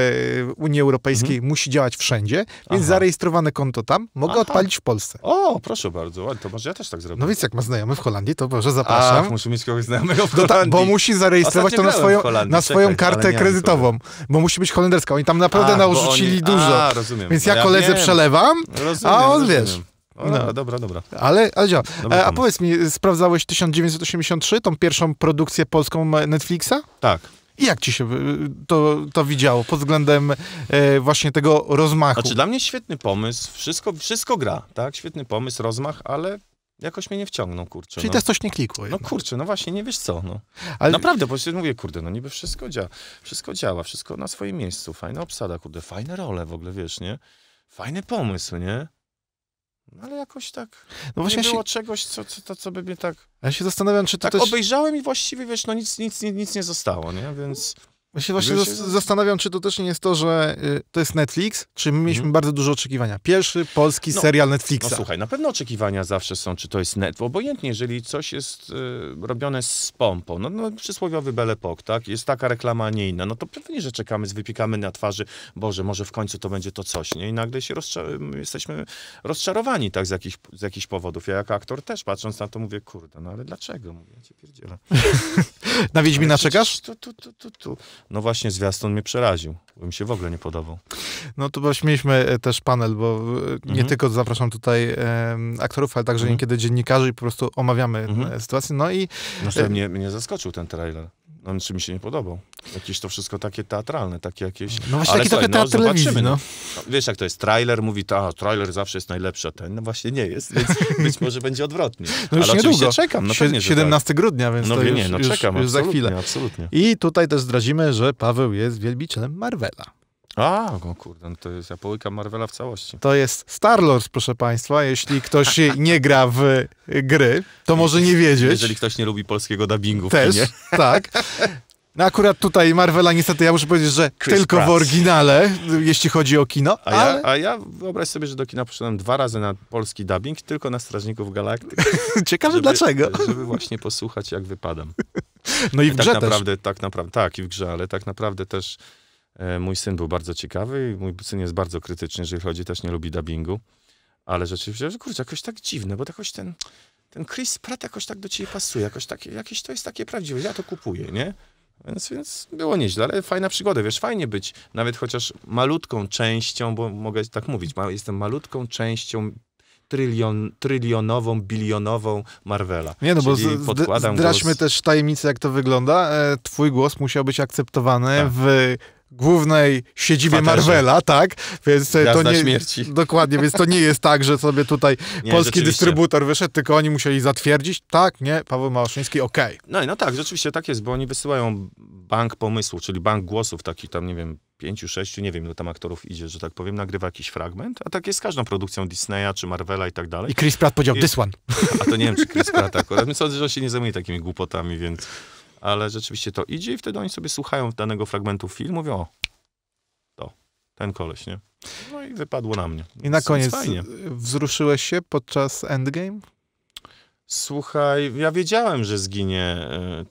Unii Europejskiej mhm. musi działać wszędzie, więc zarejestrowane konto tam mogę Aha. odpalić w Polsce. O, proszę bardzo, to może ja też tak zrobię. No więc jak ma znajomy w Holandii, to może zapraszam. Ach, muszę mieć kogoś znajomego w tak, Holandii. bo musi zarejestrować Ostatnio to na swoją, na swoją Czekaj, kartę kredytową, bo musi być holenderska. Oni tam naprawdę a, oni... dużo. A, rozumiem. Więc no ja, ja koledze wiem. przelewam, rozumiem, a on rozumiem. wiesz. O, no. Dobra, dobra, dobra. Ale, ale działa. Dobra, e, a powiedz mi, sprawdzałeś 1983, tą pierwszą produkcję polską Netflixa? Tak. I jak ci się y, to, to widziało pod względem e, właśnie tego rozmachu? Znaczy dla mnie świetny pomysł, wszystko, wszystko gra, tak? Świetny pomysł, rozmach, ale jakoś mnie nie wciągnął, kurczę. Czyli no. też coś nie klikło. No jednak. No kurczę, no właśnie, nie wiesz co, no. Ale... Naprawdę, bo mówię, kurde, no niby wszystko działa, wszystko działa, wszystko na swoim miejscu, fajna obsada, kurde, fajne role w ogóle, wiesz, nie? Fajny pomysł, nie? No, ale jakoś tak. No właśnie nie było się... czegoś, co, co, co by mnie tak. Ja się zastanawiam, czy to tak też... obejrzałem i właściwie, wiesz, no nic, nic, nic, nic nie zostało, nie? Więc. Ja się właśnie zastanawiam, czy to też nie jest to, że y, to jest Netflix, czy my mieliśmy mhm. bardzo dużo oczekiwania. Pierwszy polski no, serial Netflixa. No słuchaj, na pewno oczekiwania zawsze są, czy to jest net, obojętnie, jeżeli coś jest y, robione z pompą, no, no przysłowiowy belepok, tak, jest taka reklama, a nie inna, no to pewnie, że czekamy, wypikamy na twarzy, Boże, może w końcu to będzie to coś, nie? I nagle się rozcza- jesteśmy rozczarowani, tak, z, z jakichś powodów. Ja jako aktor też patrząc na to mówię, kurde, no ale dlaczego? Mówię, ja cię pierdzielę. na Wiedźmina czekasz? Tu, tu, tu, tu. No właśnie, zwiastun mnie przeraził, bo mi się w ogóle nie podobał. No to właśnie mieliśmy e, też panel, bo e, nie mhm. tylko zapraszam tutaj e, aktorów, ale także mhm. niekiedy dziennikarzy i po prostu omawiamy mhm. E, sytuację. No i... No mnie, mnie zaskoczył ten trailer. On czy mi się nie podobał jakieś to wszystko takie teatralne, takie jakieś... No właśnie, Ale taki słuchaj, trochę no, zobaczymy, no. no. no. Wiesz, jak to jest trailer, mówi, a trailer zawsze jest najlepszy, a ten no właśnie nie jest, więc być może będzie odwrotnie. No już Ale niedługo. czekam, no pewnie, 17 tak. grudnia, więc no, to już, nie, no, czekam, już, już za chwilę. Absolutnie. I tutaj też zdradzimy, że Paweł jest wielbicielem Marvela. A, no kurde, no to jest, ja połykam Marvela w całości. To jest Star-Lord, proszę państwa. Jeśli ktoś nie gra w gry, to może nie wiedzieć. Jeżeli ktoś nie lubi polskiego dubbingu Też, tak. No akurat tutaj Marvela niestety ja muszę powiedzieć, że Chris tylko Pratt. w oryginale, jeśli chodzi o kino. A, ale... ja, a ja wyobraź sobie, że do kina poszedłem dwa razy na polski dubbing, tylko na Strażników Galaktyki. Ciekawe żeby, dlaczego. Żeby właśnie posłuchać, jak wypadam. No i w grze tak też. naprawdę, tak naprawdę, tak i w grze, ale tak naprawdę też e, mój syn był bardzo ciekawy i mój syn jest bardzo krytyczny, jeżeli chodzi, też nie lubi dubbingu. Ale rzeczywiście, że kurczę, jakoś tak dziwne, bo jakoś ten, ten Chris Pratt jakoś tak do ciebie pasuje, jakoś takie, jakieś to jest takie prawdziwe, ja to kupuję, nie? Więc, więc było nieźle, ale fajna przygoda, wiesz, fajnie być nawet chociaż malutką częścią, bo mogę tak mówić, ma, jestem malutką częścią trylion, trylionową, bilionową Marvela. Nie no, bo zdradźmy głos... też tajemnicę, jak to wygląda. E, twój głos musiał być akceptowany tak. w głównej siedzibie Marvela, tak? Więc to nie śmierci. dokładnie, więc to nie jest tak, że sobie tutaj nie, polski dystrybutor wyszedł, tylko oni musieli zatwierdzić, tak, nie, Paweł Małoszyński, okej. Okay. No, no tak, rzeczywiście tak jest, bo oni wysyłają bank pomysłów, czyli bank głosów taki tam, nie wiem, pięciu, sześciu, nie wiem, ile tam aktorów idzie, że tak powiem, nagrywa jakiś fragment, a tak jest z każdą produkcją Disneya czy Marvela i tak dalej. I Chris Pratt powiedział, I... this one. A to nie wiem, czy Chris Pratt akurat. My sądzę, że on się nie zajmuje takimi głupotami, więc ale rzeczywiście to idzie i wtedy oni sobie słuchają danego fragmentu filmu, mówią, o, to, ten koleś, nie? No i wypadło na mnie. I na koniec, fajnie. wzruszyłeś się podczas Endgame? Słuchaj, ja wiedziałem, że zginie e,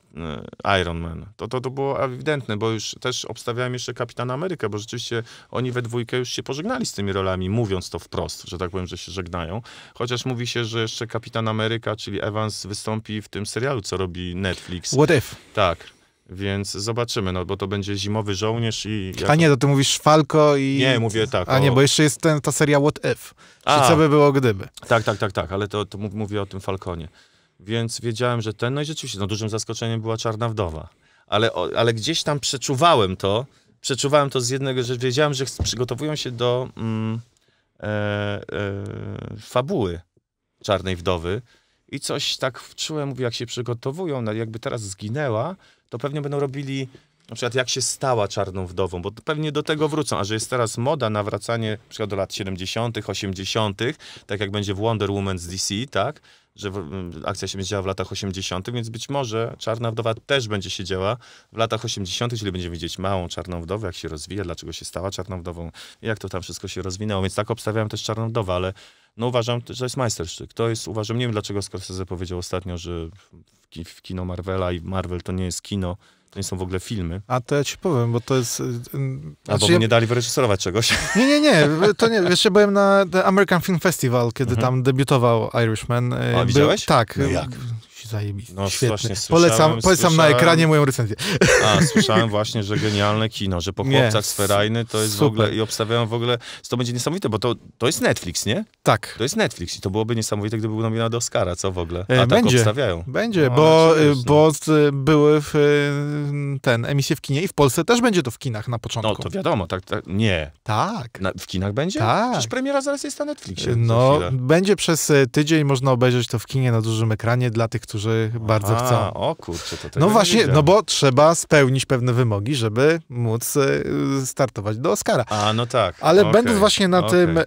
e, Iron Man. To, to, to było ewidentne, bo już też obstawiałem jeszcze Kapitana Amerykę, bo rzeczywiście oni we dwójkę już się pożegnali z tymi rolami, mówiąc to wprost, że tak powiem, że się żegnają. Chociaż mówi się, że jeszcze Kapitan Ameryka, czyli Evans, wystąpi w tym serialu, co robi Netflix. What if? Tak. Więc zobaczymy, no bo to będzie zimowy żołnierz i. A nie, to ty mówisz Falco i. Nie, mówię tak. A o... nie, bo jeszcze jest ten, ta seria What If. A. co by było gdyby. Tak, tak, tak, tak, ale to, to mówię o tym Falconie. Więc wiedziałem, że ten. No i rzeczywiście, no dużym zaskoczeniem była Czarna Wdowa. Ale, o, ale gdzieś tam przeczuwałem to. Przeczuwałem to z jednego, że wiedziałem, że przygotowują się do mm, e, e, fabuły Czarnej Wdowy. I coś tak czułem, mówię, jak się przygotowują, no, jakby teraz zginęła to pewnie będą robili na przykład jak się stała czarną wdową, bo pewnie do tego wrócą, a że jest teraz moda na wracanie na przykład do lat 70., 80., tak jak będzie w Wonder Woman z DC, tak? Że mm, akcja się będzie działa w latach 80., więc być może czarna wdowa też będzie się działa w latach 80., czyli będziemy widzieć małą czarną wdowę, jak się rozwija, dlaczego się stała czarną wdową, jak to tam wszystko się rozwinęło. Więc tak obstawiałem też czarną wdowę, ale no uważam, że to jest majstersztyk. To jest, uważam, nie wiem dlaczego Scorsese powiedział ostatnio, że w kino Marvela i Marvel to nie jest kino, to nie są w ogóle filmy. A to ja ci powiem, bo to jest... Y, y, Albo znaczy, nie dali wyreżyserować czegoś. Nie, nie, nie. Y, to nie. Wiesz, ja byłem na The American Film Festival, kiedy mhm. tam debiutował Irishman. A, widziałeś? Tak. No jak? zajebisty, no, świetny. Polecam, polecam na ekranie moją recenzję. A, słyszałem właśnie, że genialne kino, że po chłopcach z Ferajny to jest super. w ogóle, i obstawiają w ogóle, to będzie niesamowite, bo to, to jest Netflix, nie? Tak. To jest Netflix i to byłoby niesamowite, gdyby był nominat do Oscara, co w ogóle? E, A tak będzie. obstawiają. Będzie, no, bo, e, no? bo e, były w, ten, emisje w kinie i w Polsce też będzie to w kinach na początku. No, to wiadomo, tak, tak nie. Tak. Na, w kinach będzie? Tak. Przecież premiera zaraz jest na Netflixie. No, będzie przez tydzień, można obejrzeć to w kinie na dużym ekranie dla tych, którzy którzy bardzo Aha, chcą. O kurczę, to No właśnie, no bo trzeba spełnić pewne wymogi, żeby móc e, startować do Oscara. A, no tak. Ale okay. będąc właśnie na, okay. tym, e,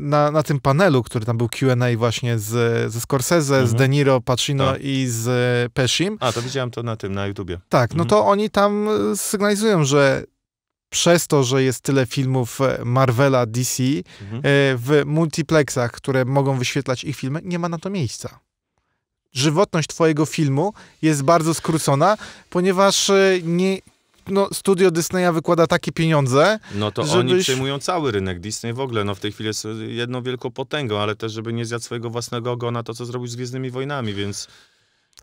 na, na tym panelu, który tam był Q&A właśnie z, ze Scorsese, mhm. z De Niro, Pacino tak. i z Peshim. A, to widziałem to na tym, na YouTubie. Tak, no mhm. no to oni tam e, sygnalizują, że przez to, że jest tyle filmów Marvela, DC, mhm. w multiplexach, które mogą wyświetlać ich filmy, nie ma na to miejsca żywotność twojego filmu jest bardzo skrócona, ponieważ e, nie, no, studio Disneya wykłada takie pieniądze. No to żebyś... oni przejmują cały rynek. Disney w ogóle, no w tej chwili jest jedną wielką potęgą, ale też, żeby nie zjadł swojego własnego ogona, to co zrobił z Gwiezdnymi Wojnami, więc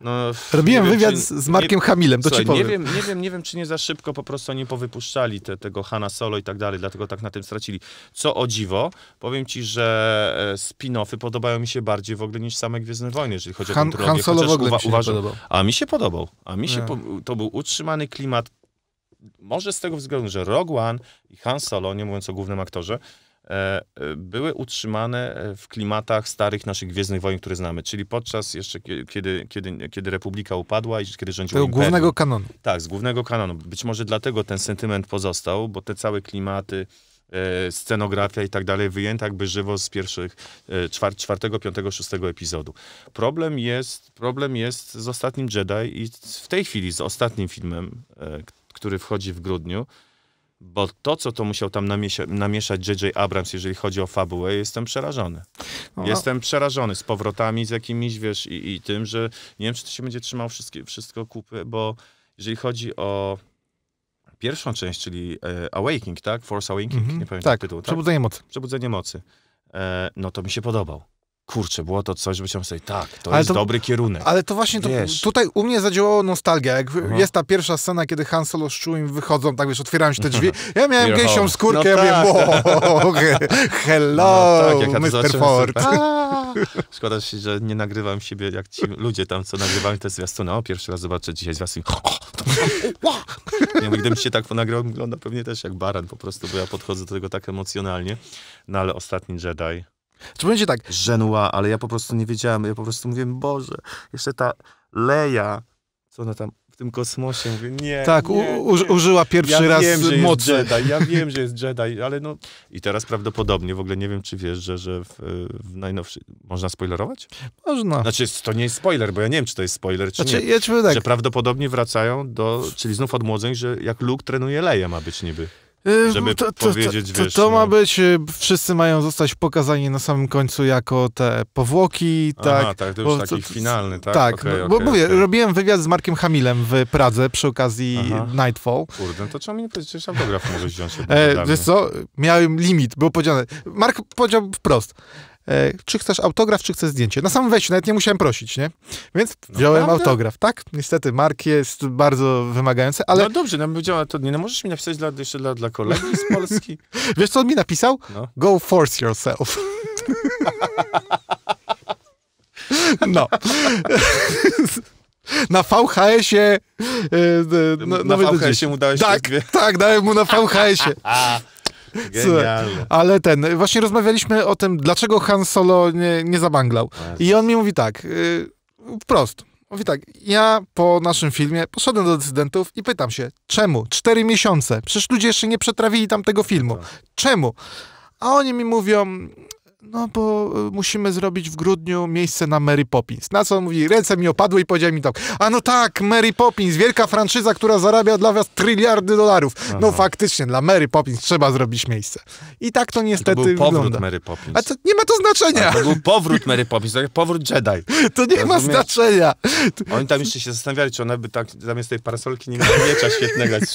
no, Robiłem wiem, wywiad czy, z Markiem nie, Hamilem, to słuchaj, ci powiem. Nie wiem, nie, wiem, nie wiem, czy nie za szybko po prostu nie powypuszczali te, tego Hana Solo i tak dalej, dlatego tak na tym stracili. Co o dziwo, powiem ci, że e, spin-offy podobają mi się bardziej w ogóle niż same Gwiezdne Wojny, jeżeli chodzi Han, o trylogię. Han Solo w ogóle uwa- mi się uważam, podobał. A mi się podobał. A mi się po, to był utrzymany klimat, może z tego względu, że Rogue One i Han Solo, nie mówiąc o głównym aktorze, E, e, były utrzymane e, w klimatach starych naszych Gwiezdnych Wojen, które znamy, czyli podczas jeszcze, kiedy, kiedy, kiedy Republika upadła i kiedy rządziło Imperium. głównego kanonu. Tak, z głównego kanonu. Być może dlatego ten sentyment pozostał, bo te całe klimaty, scenografia i tak dalej, wyjęte jakby żywo z pierwszych czwart, czwartego, piątego, szóstego epizodu. Problem jest, problem jest z ostatnim Jedi i w tej chwili z ostatnim filmem, który wchodzi w grudniu, bo to, co to musiał tam namieszać J.J. Abrams, jeżeli chodzi o fabułę, jestem przerażony. No, no, jestem przerażony z powrotami, z jakimiś, wiesz, i, i tym, że nie wiem, czy to się będzie trzymał wszystkie, wszystko kupy, bo jeżeli chodzi o pierwszą część, czyli e, Awakening, tak? Force Awakening, mm -hmm. nie pamiętam tak. tytułu. Tak? Przebudzenie mocy. Przebudzenie mocy. E, no to mi się podobał kurczę, było to coś, byśmy sobie, tak, to ale jest to, dobry kierunek. Ale to właśnie, to, tutaj u mnie zadziałało nostalgia, jak Aha. jest ta pierwsza scena, kiedy Han Solo z Chewiem wychodzą, tak wiesz, otwierają się te drzwi, ja miałem gęsią skórkę, no ja tak. No hello, no, tak, jak Mr. Ford. Szkoda, że nie nagrywam siebie, jak ci ludzie tam, co nagrywali te zwiastuny, o, pierwszy raz zobaczę dzisiaj zwiastun, nie, gdybym się tak ponagrał, wygląda pewnie też jak baran po prostu, bo ja podchodzę do tego tak emocjonalnie, no ale ostatni Jedi, czy będzie tak? Żenua, ale ja po prostu nie wiedziałem. Ja po prostu mówiłem, Boże, jeszcze ta Leja, co ona tam w tym kosmosie, mówię, nie. Tak, nie, U, użyła pierwszy ja raz wiem, że mocy. Jest Jedi, ja wiem, że jest Jedi, ale no. I teraz prawdopodobnie, w ogóle nie wiem, czy wiesz, że, że w, w Można spoilerować? Można. Znaczy, to nie jest spoiler, bo ja nie wiem, czy to jest spoiler, czy znaczy, nie. Ja tak. Że prawdopodobnie wracają do, czyli znów odmłodzeń, że jak Luke trenuje Leję ma być niby. Żeby to, to, powiedzieć, to, wiesz, to, ma no. być, y, wszyscy mają zostać pokazani na samym końcu jako te powłoki, tak. Aha, tak, to już bo, taki finalny, tak? Tak, okay, bo okay, mówię, robiłem wywiad z Markiem Hamilem w Pradze przy okazji Aha. Nightfall. Kurde, no to czemu mi nie powiedzieć, że autograf może wziąć? E, wiesz co, miałem limit, było powiedziane, Mark powiedział wprost, E, czy chcesz autograf, czy chcesz zdjęcie. Na samym wejściu nawet nie musiałem prosić, nie? Więc no, wziąłem autograf, tak? Niestety, mark jest bardzo wymagający, ale... No dobrze, no powiedziała, to nie, no możesz mi napisać dla, jeszcze dla, dla kolegi z Polski. Wiesz, co on mi napisał? No. Go force yourself. no. Na VHS-ie. No, e, e, na, na VHS-ie mu dałeś tak, Tak, dałem mu na VHS-ie. Genialne. ale ten, właśnie rozmawialiśmy o tym, dlaczego Han Solo nie, nie zabanglał. I on mi mówi tak, yy, wprost. Mówi tak, ja po naszym filmie poszedłem do decydentów i pytam się, czemu? Cztery miesiące, przecież ludzie jeszcze nie przetrawili tamtego filmu. Tak. Czemu? A oni mi mówią, no bo e, musimy zrobić w grudniu miejsce na Mary Poppins. Na co on mówi, ręce mi opadły i powiedział mi tak, a no tak, Mary Poppins, wielka franczyza, która zarabia dla was triliardy dolarów. No, Aha. No faktycznie, dla Mary Poppins trzeba zrobić miejsce. I tak to niestety to był powrót wygląda. Mary Poppins. A to nie ma to znaczenia. A to był powrót Mary Poppins, to powrót Jedi. To nie Rozumiesz? ma znaczenia. Oni tam jeszcze się zastanawiali, czy ona by tak zamiast tej parasolki nie miała miecza świetnego.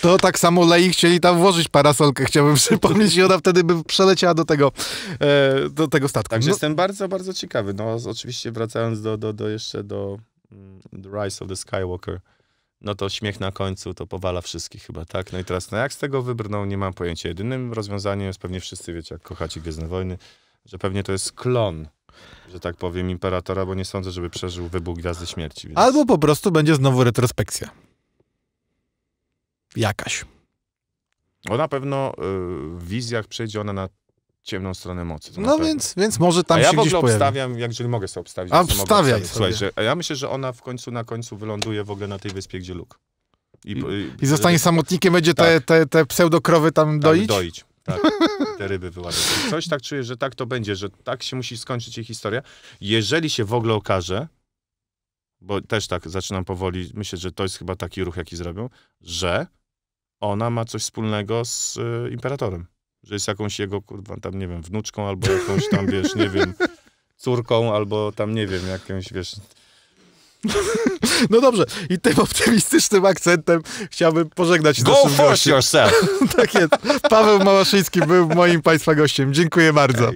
To tak samo Lei chcieli tam włożyć parasolkę, chciałbym przypomnieć i ona wtedy by przeleciała do tego e, e, do tego statku. Także no. jestem bardzo, bardzo ciekawy. No oczywiście wracając do, do, do jeszcze do The mm, Rise of the Skywalker, no to śmiech na końcu to powala wszystkich chyba, tak? No i teraz, no jak z tego wybrną, nie mam pojęcia. Jedynym rozwiązaniem jest, pewnie wszyscy wiecie, jak kochacie Gwiezdne Wojny, że pewnie to jest klon że tak powiem, imperatora, bo nie sądzę, żeby przeżył wybuch Gwiazdy Śmierci. Więc... Albo po prostu będzie znowu retrospekcja. Jakaś. O na pewno y, w wizjach przejdzie ona na ciemną stronę mocy. No więc, więc może tam a ja się gdzieś pojawi. Ja w ogóle obstawiam, pojawi. jeżeli mogę sobie obstawić. A obstawiaj Słuchaj, że, a ja myślę, że ona w końcu na końcu wyląduje w ogóle na tej wyspie, gdzie Luke. I, I, i, i zostanie samotnikiem, będzie tak. te, te, te pseudokrowy tam, tam doić? doić. Tak, te ryby wyładować. Coś tak czuję, że tak to będzie, że tak się musi skończyć jej historia. Jeżeli się w ogóle okaże, bo też tak zaczynam powoli, myślę, że to jest chyba taki ruch, jaki zrobią, że ona ma coś wspólnego z y, imperatorem że jest jakąś jego, kurwa, tam nie wiem, wnuczką albo jakąś tam, wiesz, nie wiem, córką albo tam, nie wiem, jakąś, wiesz... No dobrze, i tym optymistycznym akcentem chciałbym pożegnać Go naszym force gościem. yourself! tak jest. Paweł Małaszyński był moim Państwa gościem. Dziękuję bardzo.